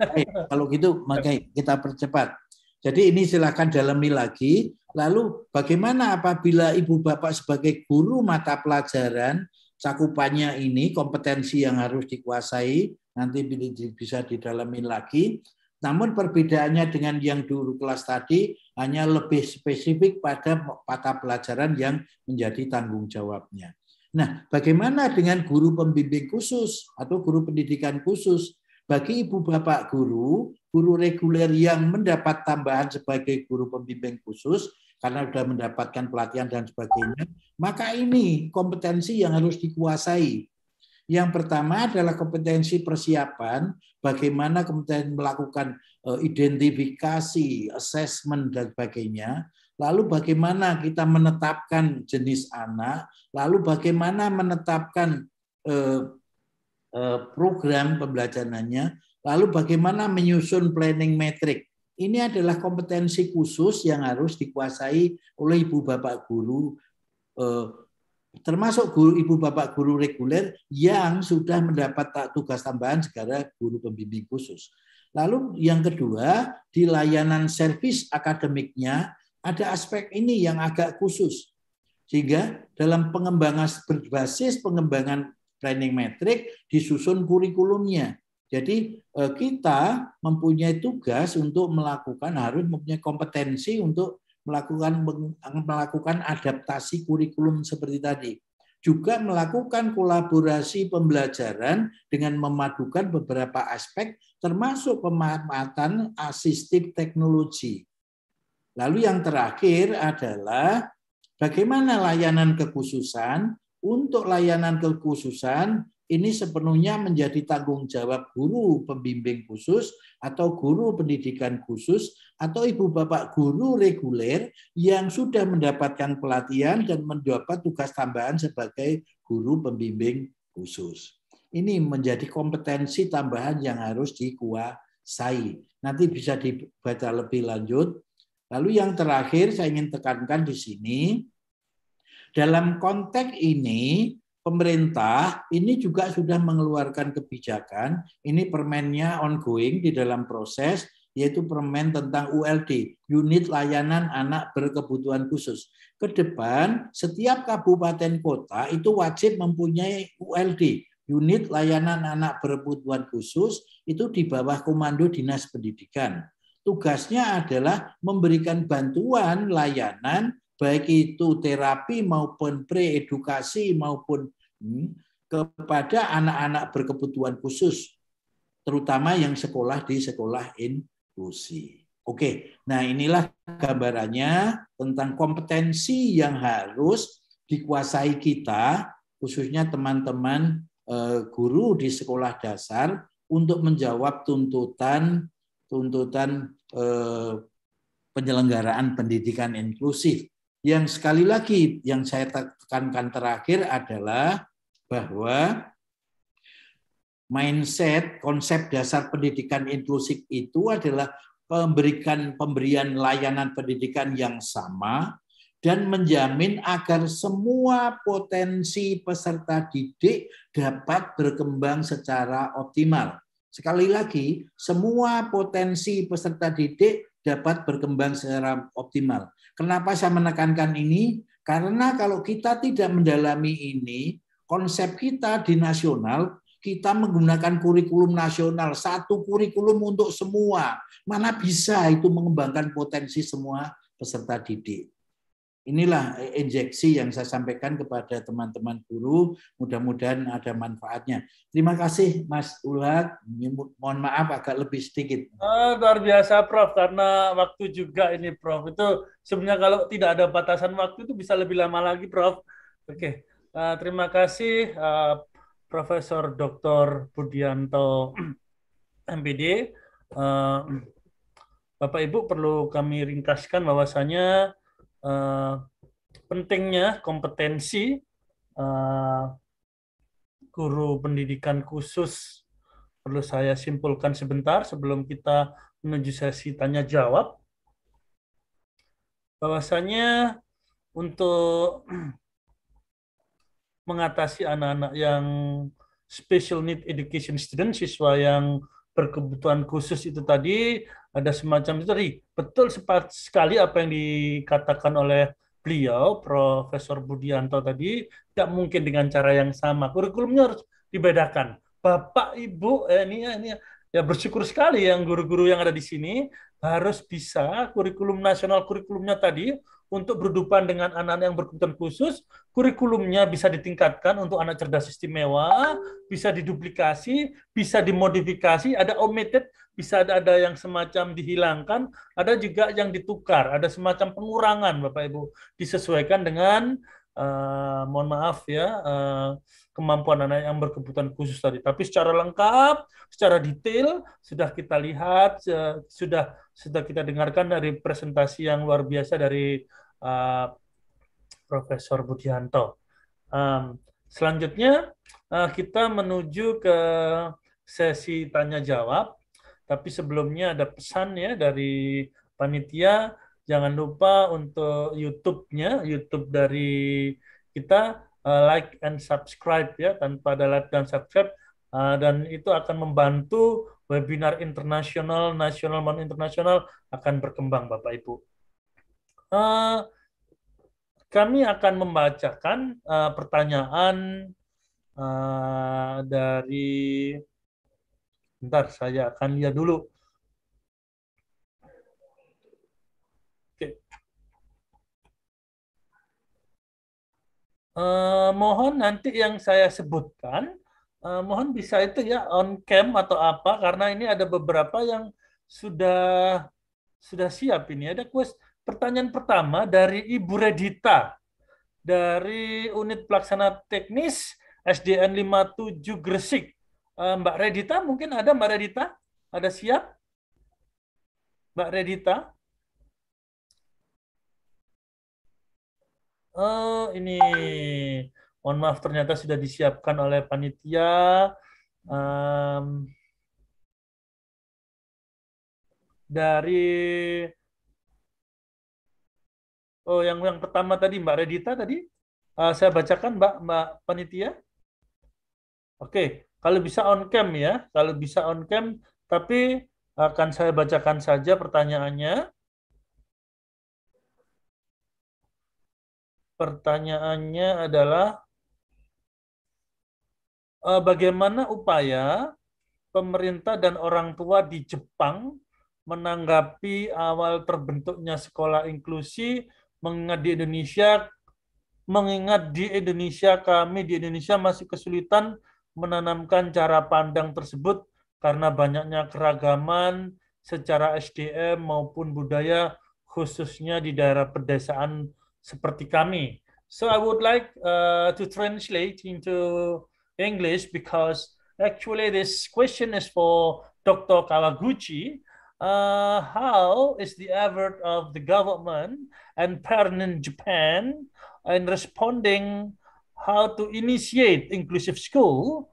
Kalau gitu makanya kita percepat. Jadi ini silakan dalami lagi. Lalu bagaimana apabila ibu bapak sebagai guru mata pelajaran cakupannya ini kompetensi yang harus dikuasai nanti bisa didalami lagi. Namun perbedaannya dengan yang dulu kelas tadi hanya lebih spesifik pada mata pelajaran yang menjadi tanggung jawabnya. Nah, bagaimana dengan guru pembimbing khusus atau guru pendidikan khusus? Bagi ibu bapak guru, guru reguler yang mendapat tambahan sebagai guru pembimbing khusus karena sudah mendapatkan pelatihan dan sebagainya, maka ini kompetensi yang harus dikuasai yang pertama adalah kompetensi persiapan, bagaimana kemudian melakukan eh, identifikasi, assessment, dan sebagainya. Lalu bagaimana kita menetapkan jenis anak, lalu bagaimana menetapkan eh, eh, program pembelajarannya, lalu bagaimana menyusun planning metric. Ini adalah kompetensi khusus yang harus dikuasai oleh ibu bapak guru termasuk guru ibu bapak guru reguler yang sudah mendapat tugas tambahan segala guru pembimbing khusus. Lalu yang kedua, di layanan servis akademiknya ada aspek ini yang agak khusus. Sehingga dalam pengembangan berbasis pengembangan training metric disusun kurikulumnya. Jadi eh, kita mempunyai tugas untuk melakukan harus mempunyai kompetensi untuk melakukan melakukan adaptasi kurikulum seperti tadi juga melakukan kolaborasi pembelajaran dengan memadukan beberapa aspek termasuk pemanfaatan asistif teknologi. Lalu yang terakhir adalah bagaimana layanan kekhususan untuk layanan kekhususan ini sepenuhnya menjadi tanggung jawab guru pembimbing khusus atau guru pendidikan khusus atau ibu bapak guru reguler yang sudah mendapatkan pelatihan dan mendapat tugas tambahan sebagai guru pembimbing khusus. Ini menjadi kompetensi tambahan yang harus dikuasai. Nanti bisa dibaca lebih lanjut. Lalu yang terakhir saya ingin tekankan di sini, dalam konteks ini pemerintah ini juga sudah mengeluarkan kebijakan, ini permennya ongoing di dalam proses yaitu permen tentang ULD, unit layanan anak berkebutuhan khusus. Ke depan, setiap kabupaten kota itu wajib mempunyai ULD, unit layanan anak berkebutuhan khusus, itu di bawah komando Dinas Pendidikan. Tugasnya adalah memberikan bantuan layanan, baik itu terapi maupun preedukasi maupun hmm, kepada anak-anak berkebutuhan khusus, terutama yang sekolah di sekolah in eksekusi. Oke, nah inilah gambarannya tentang kompetensi yang harus dikuasai kita, khususnya teman-teman eh, guru di sekolah dasar untuk menjawab tuntutan tuntutan eh, penyelenggaraan pendidikan inklusif. Yang sekali lagi yang saya tekankan terakhir adalah bahwa mindset, konsep dasar pendidikan inklusif itu adalah memberikan pemberian layanan pendidikan yang sama dan menjamin agar semua potensi peserta didik dapat berkembang secara optimal. Sekali lagi, semua potensi peserta didik dapat berkembang secara optimal. Kenapa saya menekankan ini? Karena kalau kita tidak mendalami ini, konsep kita di nasional kita menggunakan kurikulum nasional, satu kurikulum untuk semua. Mana bisa itu mengembangkan potensi semua peserta didik. Inilah injeksi yang saya sampaikan kepada teman-teman guru. Mudah-mudahan ada manfaatnya. Terima kasih Mas Ulat. Mohon maaf agak lebih sedikit. Oh, luar biasa Prof. Karena waktu juga ini Prof. Itu sebenarnya kalau tidak ada batasan waktu itu bisa lebih lama lagi Prof. Oke. uh, terima kasih uh, Profesor Dr. Budianto [clears throat] MPD. Uh, eh, Bapak Ibu perlu kami ringkaskan bahwasanya uh, pentingnya kompetensi uh, guru pendidikan khusus perlu saya simpulkan sebentar sebelum kita menuju sesi tanya jawab bahwasanya untuk [clears throat] mengatasi anak-anak yang special need education student, siswa yang berkebutuhan khusus itu tadi ada semacam itu tadi betul sekali apa yang dikatakan oleh beliau Profesor Budianto tadi tidak mungkin dengan cara yang sama kurikulumnya harus dibedakan Bapak Ibu eh, ini eh, ini ya bersyukur sekali yang guru-guru yang ada di sini harus bisa kurikulum nasional kurikulumnya tadi untuk berdupan dengan anak-anak yang berkebutuhan khusus, kurikulumnya bisa ditingkatkan untuk anak cerdas istimewa, bisa diduplikasi, bisa dimodifikasi, ada omitted, bisa ada, ada yang semacam dihilangkan, ada juga yang ditukar, ada semacam pengurangan Bapak Ibu, disesuaikan dengan uh, mohon maaf ya uh, kemampuan anak yang berkebutuhan khusus tadi. Tapi secara lengkap, secara detail sudah kita lihat, uh, sudah sudah kita dengarkan dari presentasi yang luar biasa dari uh, Profesor Budianto. Um, selanjutnya uh, kita menuju ke sesi tanya jawab. Tapi sebelumnya ada pesan ya dari panitia, jangan lupa untuk YouTube-nya, YouTube dari kita uh, like and subscribe ya tanpa ada like dan subscribe uh, dan itu akan membantu webinar internasional, nasional, maupun internasional akan berkembang Bapak Ibu uh, kami akan membacakan uh, pertanyaan uh, dari Bentar, saya akan lihat dulu. Oke. Uh, mohon nanti yang saya sebutkan, uh, mohon bisa itu ya on cam atau apa, karena ini ada beberapa yang sudah sudah siap ini. Ada quest Pertanyaan pertama dari Ibu Redita dari Unit Pelaksana Teknis SDN 57 Gresik. Eh, Mbak Redita, mungkin ada Mbak Redita? Ada siap? Mbak Redita? Oh, ini. Mohon maaf, ternyata sudah disiapkan oleh panitia. Um, dari oh, yang yang pertama tadi Mbak Redita tadi uh, saya bacakan Mbak Mbak panitia. Oke, okay. kalau bisa on cam ya, kalau bisa on cam tapi akan saya bacakan saja pertanyaannya. Pertanyaannya adalah uh, bagaimana upaya pemerintah dan orang tua di Jepang menanggapi awal terbentuknya sekolah inklusi mengingat di Indonesia mengingat di Indonesia kami di Indonesia masih kesulitan menanamkan cara pandang tersebut karena banyaknya keragaman secara SDM maupun budaya khususnya di daerah pedesaan seperti kami. So I would like uh, to translate into English because actually this question is for Dr. Kawaguchi uh, how is the effort of the government and parent in Japan in responding how to initiate inclusive school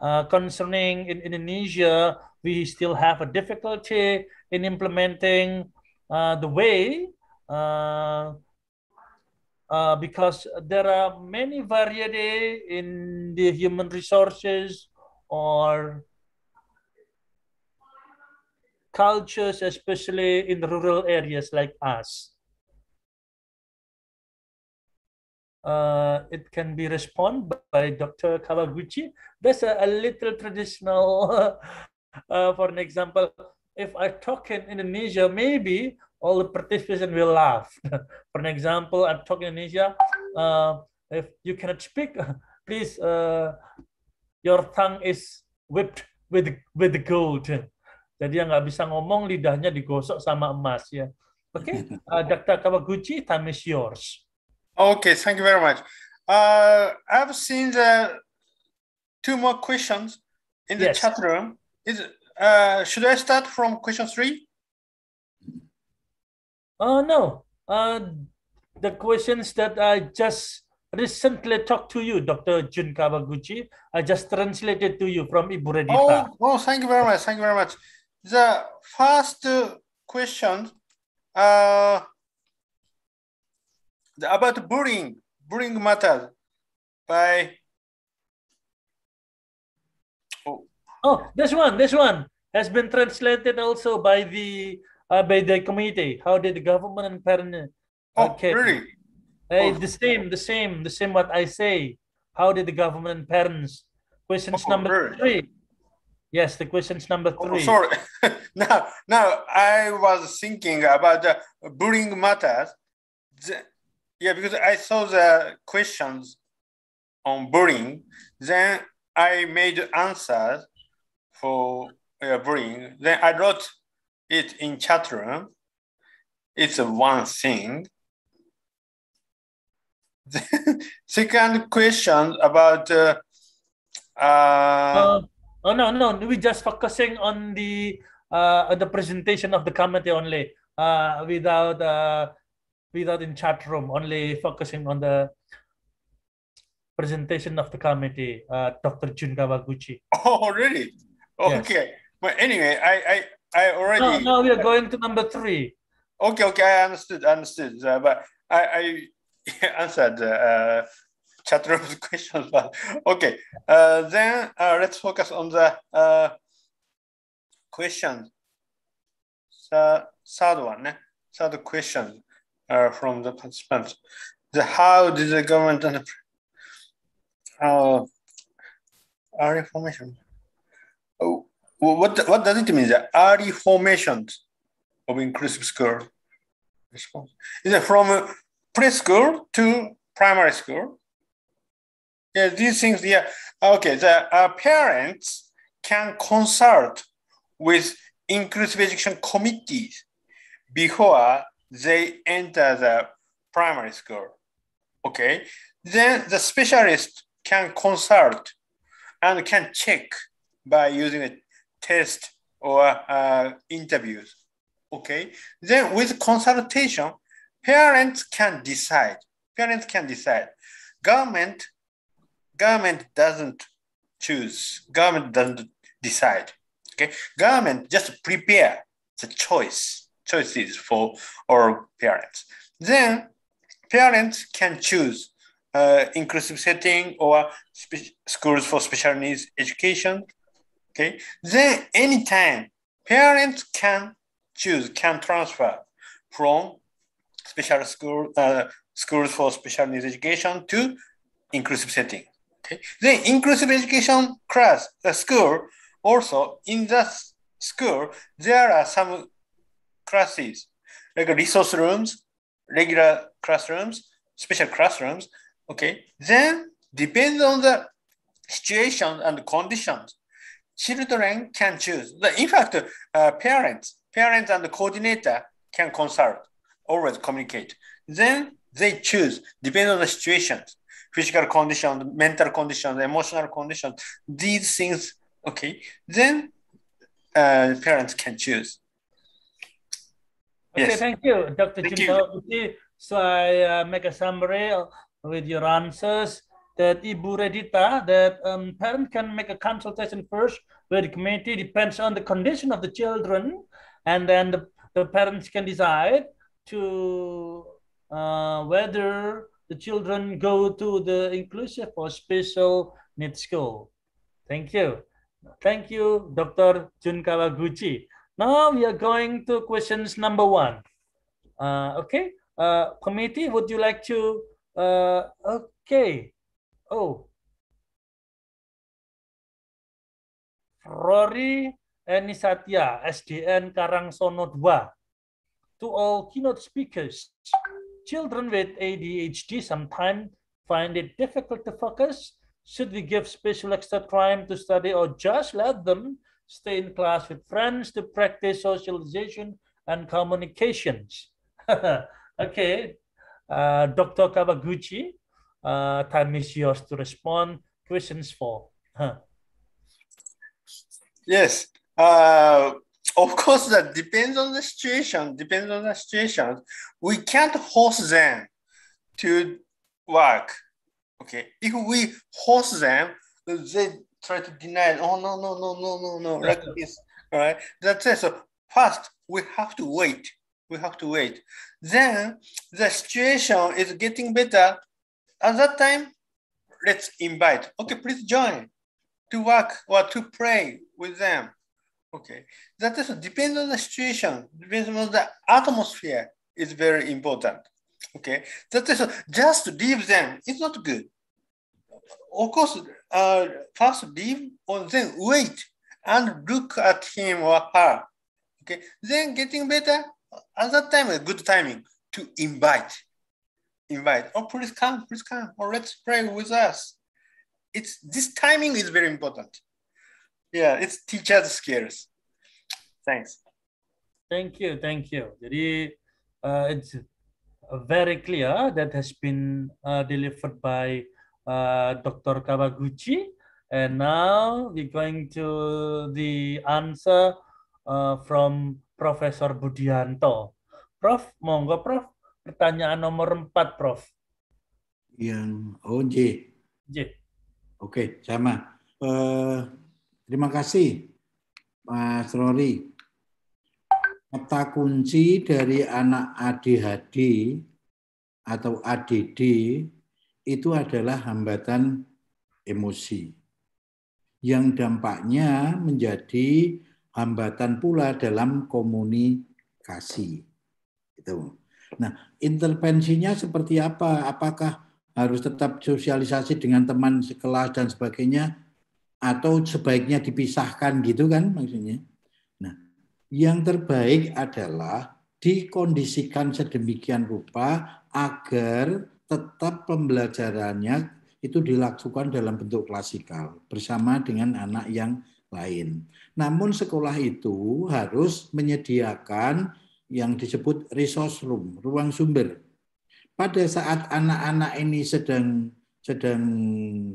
uh, concerning in Indonesia, we still have a difficulty in implementing uh, the way uh, uh because there are many variety in the human resources or cultures, especially in rural areas like us. Uh, it can be responded by Dr. Kawaguchi. There's a, a little traditional, [laughs] uh, for an example, if I talk in Indonesia, maybe all the participants will laugh. [laughs] for an example, I'm talking Indonesia. Uh, if you cannot speak, [laughs] please, uh, your tongue is whipped with, with gold. Jadi yang nggak bisa ngomong lidahnya digosok sama emas ya. Oke, okay? [laughs] uh, Dr. Kawaguchi, time is yours. Okay, thank you very much. Uh, I've seen the two more questions in the yes. chat room. Is uh, should I start from question three? Oh uh, no, uh, the questions that I just recently talked to you, Dr. Jun Kawaguchi. I just translated to you from Ibu Redita. Oh, oh, thank you very much. Thank you very much. The first question uh, about bullying, bullying matters by. Oh. oh, this one, this one has been translated also by the uh, by the committee. How did the government and parent? Uh, oh, okay. really? Hey, oh. the same, the same, the same. What I say. How did the government and parents? Questions oh, number really? three. Yes, the question's number oh, three. Oh, sorry. [laughs] now, now I was thinking about the bullying matters. The, yeah, because I saw the questions on bullying, then I made answers for uh, bullying. Then I wrote it in chat room. It's one thing. The [laughs] second question about. Uh, uh, uh Oh no, no, we just focusing on the uh, the presentation of the committee only, uh, without uh, without in chat room, only focusing on the presentation of the committee, uh, Dr. Jun Kawaguchi. Oh, really? yes. Okay. But anyway, I, I, I already. No, no, we are going to number three. Okay, okay, I understood, understood. Uh, but I, I [laughs] answered uh, uh chat room questions. [laughs] But okay, uh, then uh, let's focus on the uh, question. The third one, third eh? question uh, from the participants. The how did the government and uh, early formation? Oh, what what does it mean? The early formations of inclusive school. Is it from preschool to primary school? Yeah, these things, yeah. Okay, the uh, parents can consult with inclusive education committees before they enter the primary school. Okay, then the specialist can consult and can check by using a test or uh, interviews. Okay, then with consultation, parents can decide. Parents can decide. Government Government doesn't choose. Government doesn't decide. Okay, government just prepare the choice choices for our parents. Then parents can choose uh, inclusive setting or schools for special needs education. Okay, then anytime parents can choose can transfer from special school uh, schools for special needs education to inclusive setting. Okay. Then inclusive education class, the school, also in the school, there are some classes like resource rooms, regular classrooms, special classrooms. Okay. Then depends on the situation and conditions, children can choose. In fact, uh, parents, parents and the coordinator can consult, always communicate. Then they choose depending on the situations physical conditions, mental conditions, emotional conditions, these things, okay, then uh, parents can choose. Okay, yes. thank you, Dr. Thank You. So I uh, make a summary with your answers that Ibu Redita, that um, parent can make a consultation first with the community, depends on the condition of the children, and then the, the parents can decide to uh, whether the children go to the inclusive or special needs school. Thank you. Thank you, Dr. Jun Kawaguchi. Now we are going to questions number one. Uh, okay, uh, committee, would you like to, uh, okay. Oh. Rory Enisatya, SDN Karangsono 2. To all keynote speakers, Children with ADHD sometimes find it difficult to focus. Should we give special extra time to study or just let them stay in class with friends to practice socialization and communications? [laughs] okay, uh, Dr. Kawaguchi, uh, time is yours to respond. Questions for. Huh. Yes, uh, of course, that depends on the situation. Depends on the situation. We can't force them to work. Okay, if we force them, they try to deny. It. Oh no no no no no no like this. All right, that's it. So first, we have to wait. We have to wait. Then the situation is getting better. At that time, let's invite. Okay, please join to work or to pray with them. Okay, that is depends on the situation, depends on the atmosphere is very important. Okay, that is just leave them, it's not good. Of course, uh, first leave or then wait and look at him or her. Okay, then getting better, at that time, a good timing to invite. Invite, oh, please come, please come, or oh, let's pray with us. It's this timing is very important. yeah, it's teachers skills. Thanks. Thank you, thank you. Jadi uh, it's very clear that has been uh, delivered by uh, Dr. Kawaguchi. And now we're going to the answer uh, from Professor Budianto. Prof, monggo Prof, pertanyaan nomor 4 Prof. Yang OJ. Oh, J. Oke, okay, sama. Uh, Terima kasih, Mas Rory. Kata kunci dari anak ADHD atau ADD itu adalah hambatan emosi yang dampaknya menjadi hambatan pula dalam komunikasi. Gitu. Nah, intervensinya seperti apa? Apakah harus tetap sosialisasi dengan teman sekelas dan sebagainya? atau sebaiknya dipisahkan gitu kan maksudnya. Nah, yang terbaik adalah dikondisikan sedemikian rupa agar tetap pembelajarannya itu dilakukan dalam bentuk klasikal bersama dengan anak yang lain. Namun sekolah itu harus menyediakan yang disebut resource room, ruang sumber. Pada saat anak-anak ini sedang sedang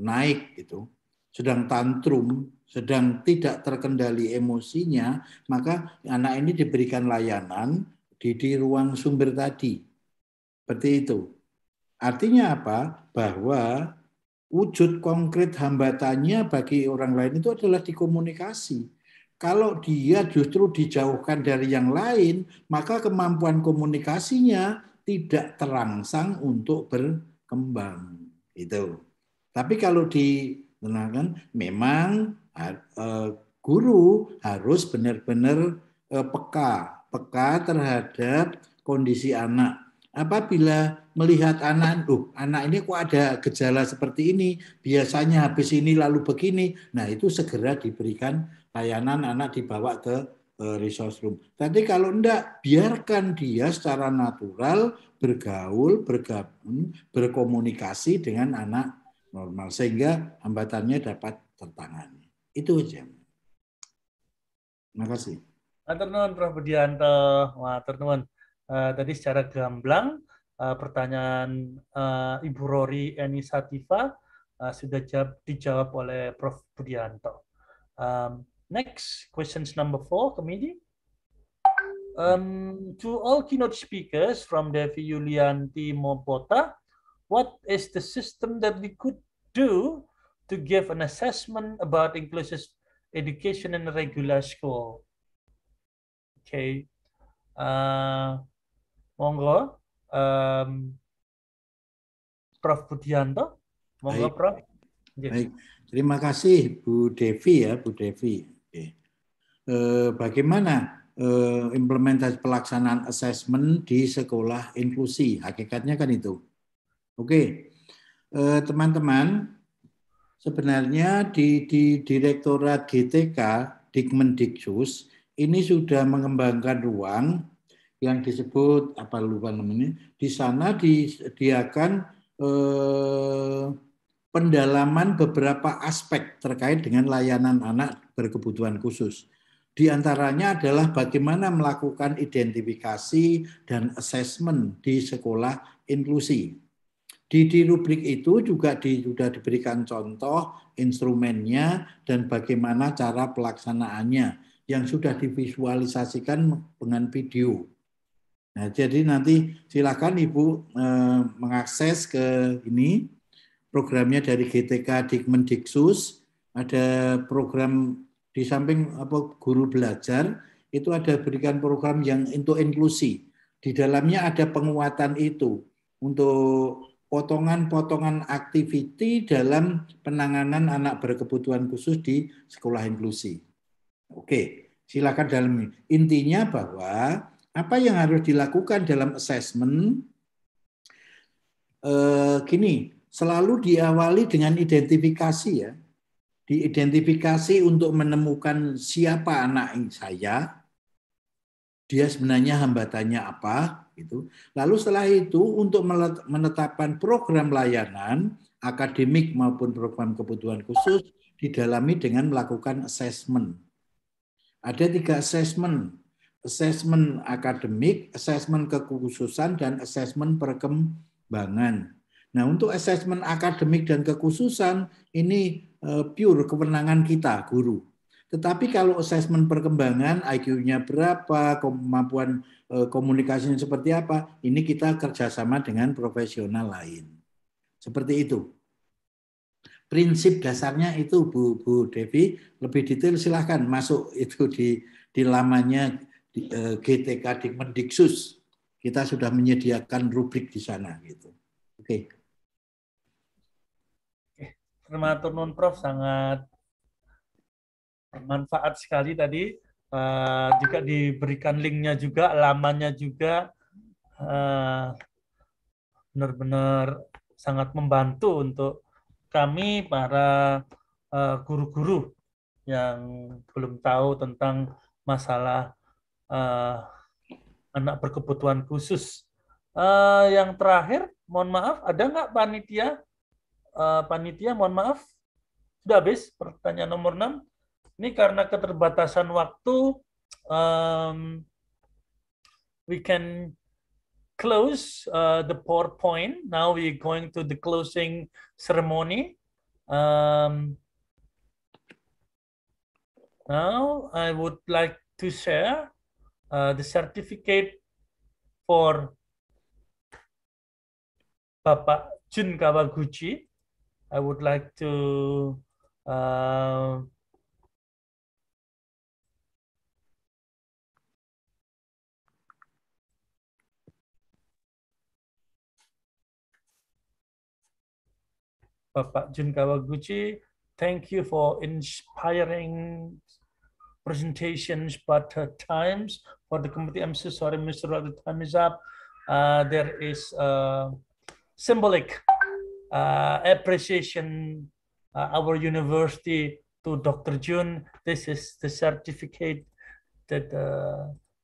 naik gitu, sedang tantrum, sedang tidak terkendali emosinya, maka anak ini diberikan layanan di, di ruang sumber tadi. Seperti itu. Artinya apa? Bahwa wujud konkret hambatannya bagi orang lain itu adalah di komunikasi. Kalau dia justru dijauhkan dari yang lain, maka kemampuan komunikasinya tidak terangsang untuk berkembang. Itu. Tapi kalau di kan memang eh, guru harus benar-benar eh, peka, peka terhadap kondisi anak. Apabila melihat anak, uh, anak ini kok ada gejala seperti ini, biasanya habis ini lalu begini. Nah itu segera diberikan layanan anak dibawa ke eh, resource room. Tapi kalau enggak, biarkan dia secara natural bergaul, bergabung, berkomunikasi dengan anak normal sehingga hambatannya dapat tertangani. Itu aja. Terima kasih. Matur Prof Budianto. Wah, nuwun. Uh, tadi secara gamblang uh, pertanyaan uh, Ibu Rori Eni Sativa uh, sudah jawab, dijawab oleh Prof Budianto. Um, next, questions number four, committee. Um, to all keynote speakers from Devi Yulianti Mobota, what is the system that we could do to give an assessment about inclusive education in regular school. Okay. Uh, monggo, um, Prof. Budianto. Monggo, Baik. Prof. Yes. Baik. Terima kasih Bu Devi ya, Bu Devi. Okay. Uh, eh, bagaimana uh, implementasi pelaksanaan assessment di sekolah inklusi? Hakikatnya kan itu Oke, eh, teman-teman, sebenarnya di, di Direktorat GTK Dikmendiksus ini sudah mengembangkan ruang yang disebut apa lupa namanya. Di sana disediakan eh, pendalaman beberapa aspek terkait dengan layanan anak berkebutuhan khusus. Di antaranya adalah bagaimana melakukan identifikasi dan assessment di sekolah inklusi. Di, di rubrik itu juga di, sudah diberikan contoh instrumennya dan bagaimana cara pelaksanaannya yang sudah divisualisasikan dengan video. Nah, jadi nanti silakan Ibu eh, mengakses ke ini programnya dari GTK Dikmen Diksus ada program di samping apa guru belajar itu ada berikan program yang untuk inklusi di dalamnya ada penguatan itu untuk potongan-potongan aktiviti dalam penanganan anak berkebutuhan khusus di sekolah inklusi. Oke, silakan dalam intinya bahwa apa yang harus dilakukan dalam assessment eh, gini, selalu diawali dengan identifikasi ya. Diidentifikasi untuk menemukan siapa anak saya, dia sebenarnya hambatannya apa, gitu. Lalu setelah itu untuk menetapkan program layanan akademik maupun program kebutuhan khusus didalami dengan melakukan assessment. Ada tiga assessment. Assessment akademik, assessment kekhususan, dan assessment perkembangan. Nah untuk assessment akademik dan kekhususan ini eh, pure kewenangan kita guru tetapi kalau assessment perkembangan IQ-nya berapa, kemampuan eh, komunikasinya seperti apa, ini kita kerjasama dengan profesional lain. Seperti itu. Prinsip dasarnya itu Bu Bu Devi lebih detail silahkan masuk itu di di lamanya di, uh, eh, GTK Dikmendiksus. Kita sudah menyediakan rubrik di sana gitu. Oke. Okay. Terima kasih Prof sangat bermanfaat sekali tadi. Uh, juga diberikan linknya juga, lamanya juga benar eh, benar-benar sangat membantu untuk kami para eh, guru-guru uh, yang belum tahu tentang masalah uh, anak berkebutuhan khusus. Uh, yang terakhir, mohon maaf, ada nggak panitia? Uh, panitia, mohon maaf, sudah habis pertanyaan nomor 6. Ini karena keterbatasan waktu, um, we can close uh, the PowerPoint. Now we going to the closing ceremony. Um, now I would like to share uh, the certificate for Bapak Jun Kawaguchi. I would like to uh, Bapak Jun Kawaguchi. Thank you for inspiring presentations, but uh, times for the committee. I'm so sorry, Mr. Lord, the time is up. Uh, there is uh, symbolic uh, appreciation uh, our university to Dr. Jun. This is the certificate that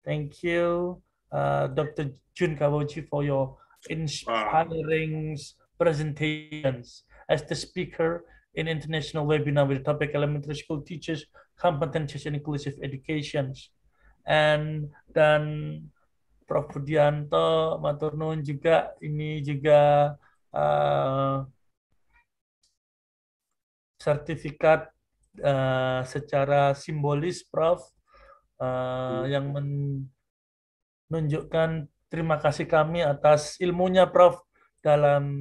thank you, Dr. Jun Kawaguchi, for your inspiring presentations. as the speaker in international webinar with the topic elementary school teachers competencies and inclusive educations and dan Prof Budianto Maturnun juga ini juga uh, sertifikat uh, secara simbolis Prof uh, yang menunjukkan terima kasih kami atas ilmunya Prof dalam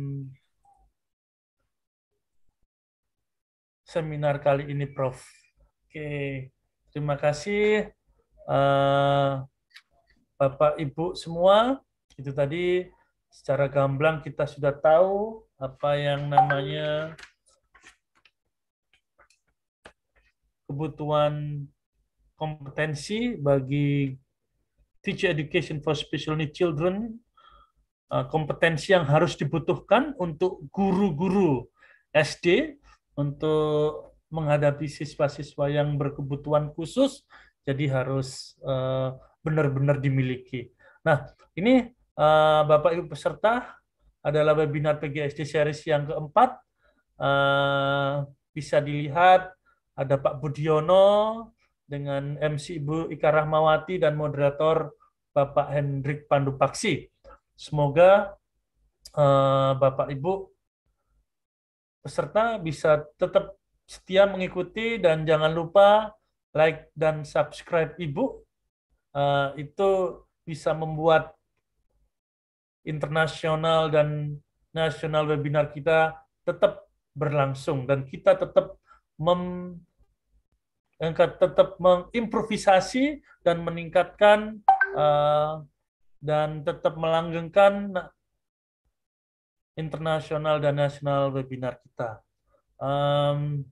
seminar kali ini, Prof. Oke, terima kasih uh, Bapak Ibu semua. Itu tadi secara gamblang kita sudah tahu apa yang namanya kebutuhan kompetensi bagi teacher education for special Needs children, eh, kompetensi yang harus dibutuhkan untuk guru-guru SD untuk menghadapi siswa-siswa yang berkebutuhan khusus jadi harus eh, benar-benar dimiliki. Nah, ini eh, Bapak Ibu peserta adalah webinar PGSD series yang keempat. Eh, bisa dilihat ada Pak Budiono dengan MC Ibu Ika Rahmawati dan moderator Bapak Hendrik Pandupaksi. Semoga Bapak Ibu peserta bisa tetap setia mengikuti dan jangan lupa like dan subscribe ibu uh, itu bisa membuat internasional dan nasional webinar kita tetap berlangsung dan kita tetap mem tetap mengimprovisasi dan meningkatkan uh, dan tetap melanggengkan internasional dan nasional webinar kita. Um,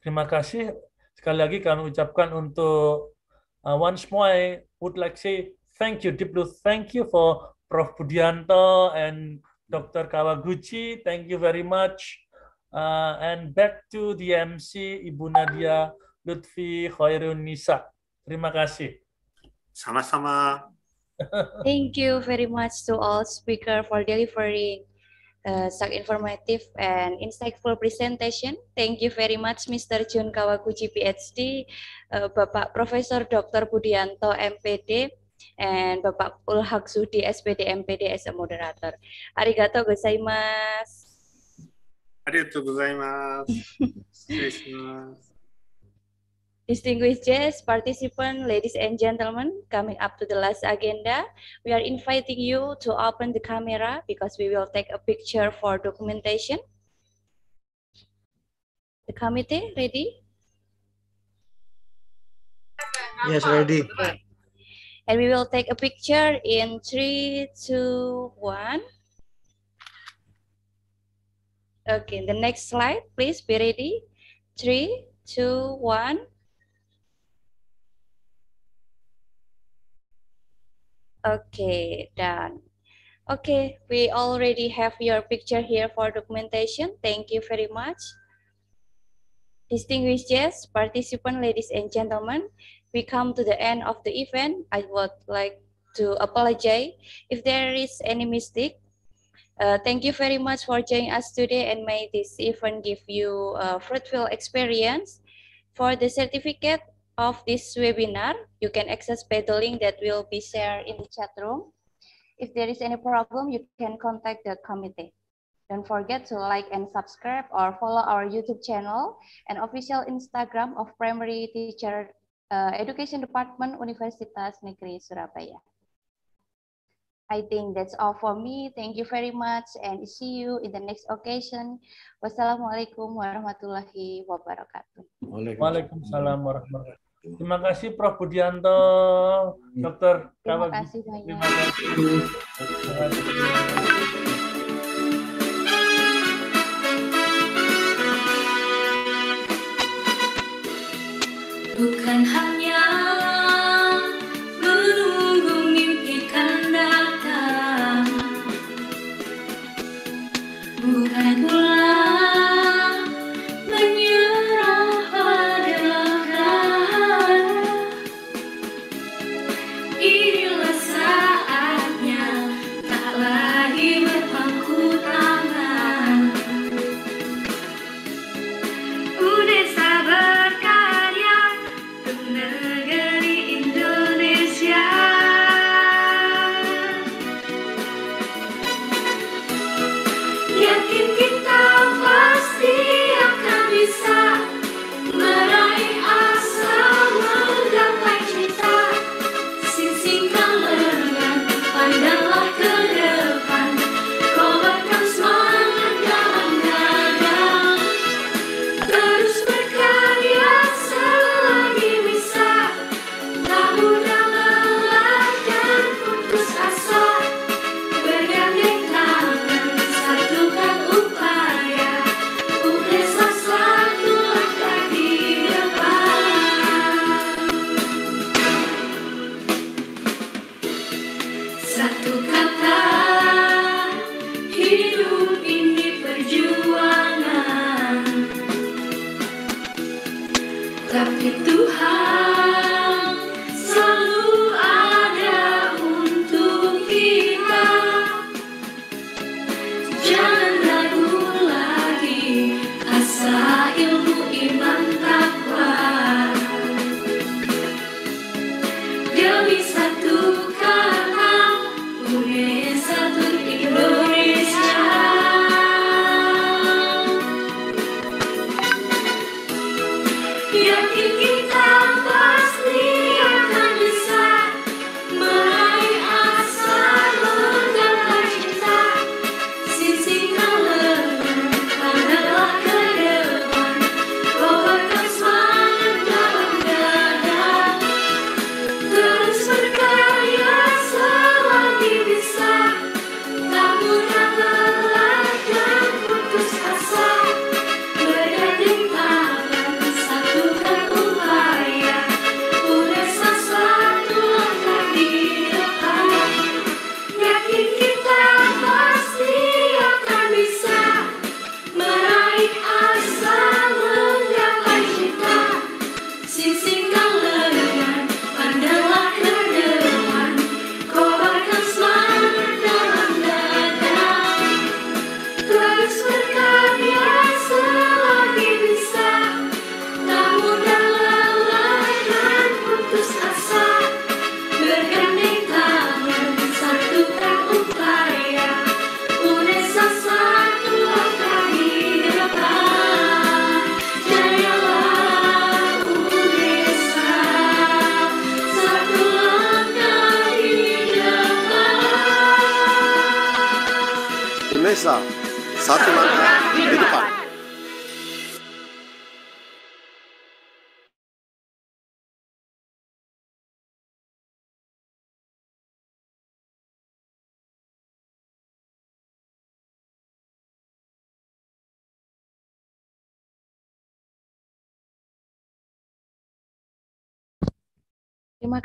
terima kasih sekali lagi kami ucapkan untuk uh, once more I would like say thank you deeply, thank you for Prof Budianto and Dr. Kawaguchi, thank you very much. Uh, and back to the MC Ibu Nadia Lutfi Khairun Nisa. Terima kasih. Sama-sama. Thank you very much to all speaker for delivering uh, eh, such informative and insightful presentation. Thank you very much, Mr. Jun Kawaguchi, PhD, uh, eh, Bapak Profesor Dr. Budianto, MPD, and Bapak Ulhak Sudi, SPD, MPD, as a moderator. Arigato gozaimasu. Arigato gozaimasu. Distinguished guests, participants, ladies and gentlemen, coming up to the last agenda, we are inviting you to open the camera because we will take a picture for documentation. The committee, ready? Yes, ready. Okay. And we will take a picture in three, two, one. Okay, the next slide, please be ready. Three, two, one. Okay, done. Okay, we already have your picture here for documentation. Thank you very much. Distinguished guests, participants, ladies and gentlemen, we come to the end of the event. I would like to apologize if there is any mistake. Uh, thank you very much for joining us today and may this event give you a fruitful experience. For the certificate, of this webinar, you can access by the link that will be shared in the chat room. If there is any problem, you can contact the committee. Don't forget to like and subscribe or follow our YouTube channel and official Instagram of Primary Teacher uh, Education Department Universitas Negeri Surabaya. I think that's all for me. Thank you very much and see you in the next occasion. Wassalamualaikum warahmatullahi wabarakatuh. Waalaikumsalam warahmatullahi wabarakatuh. Terima kasih Prof. Budianto, iya. Dokter. Terima kasih banyak. Terima kasih. Terima kasih. bukan hanya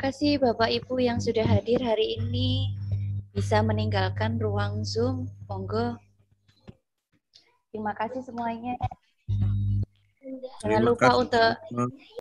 kasih Bapak Ibu yang sudah hadir hari ini. Bisa meninggalkan ruang Zoom, monggo. Terima kasih semuanya. Jangan lupa untuk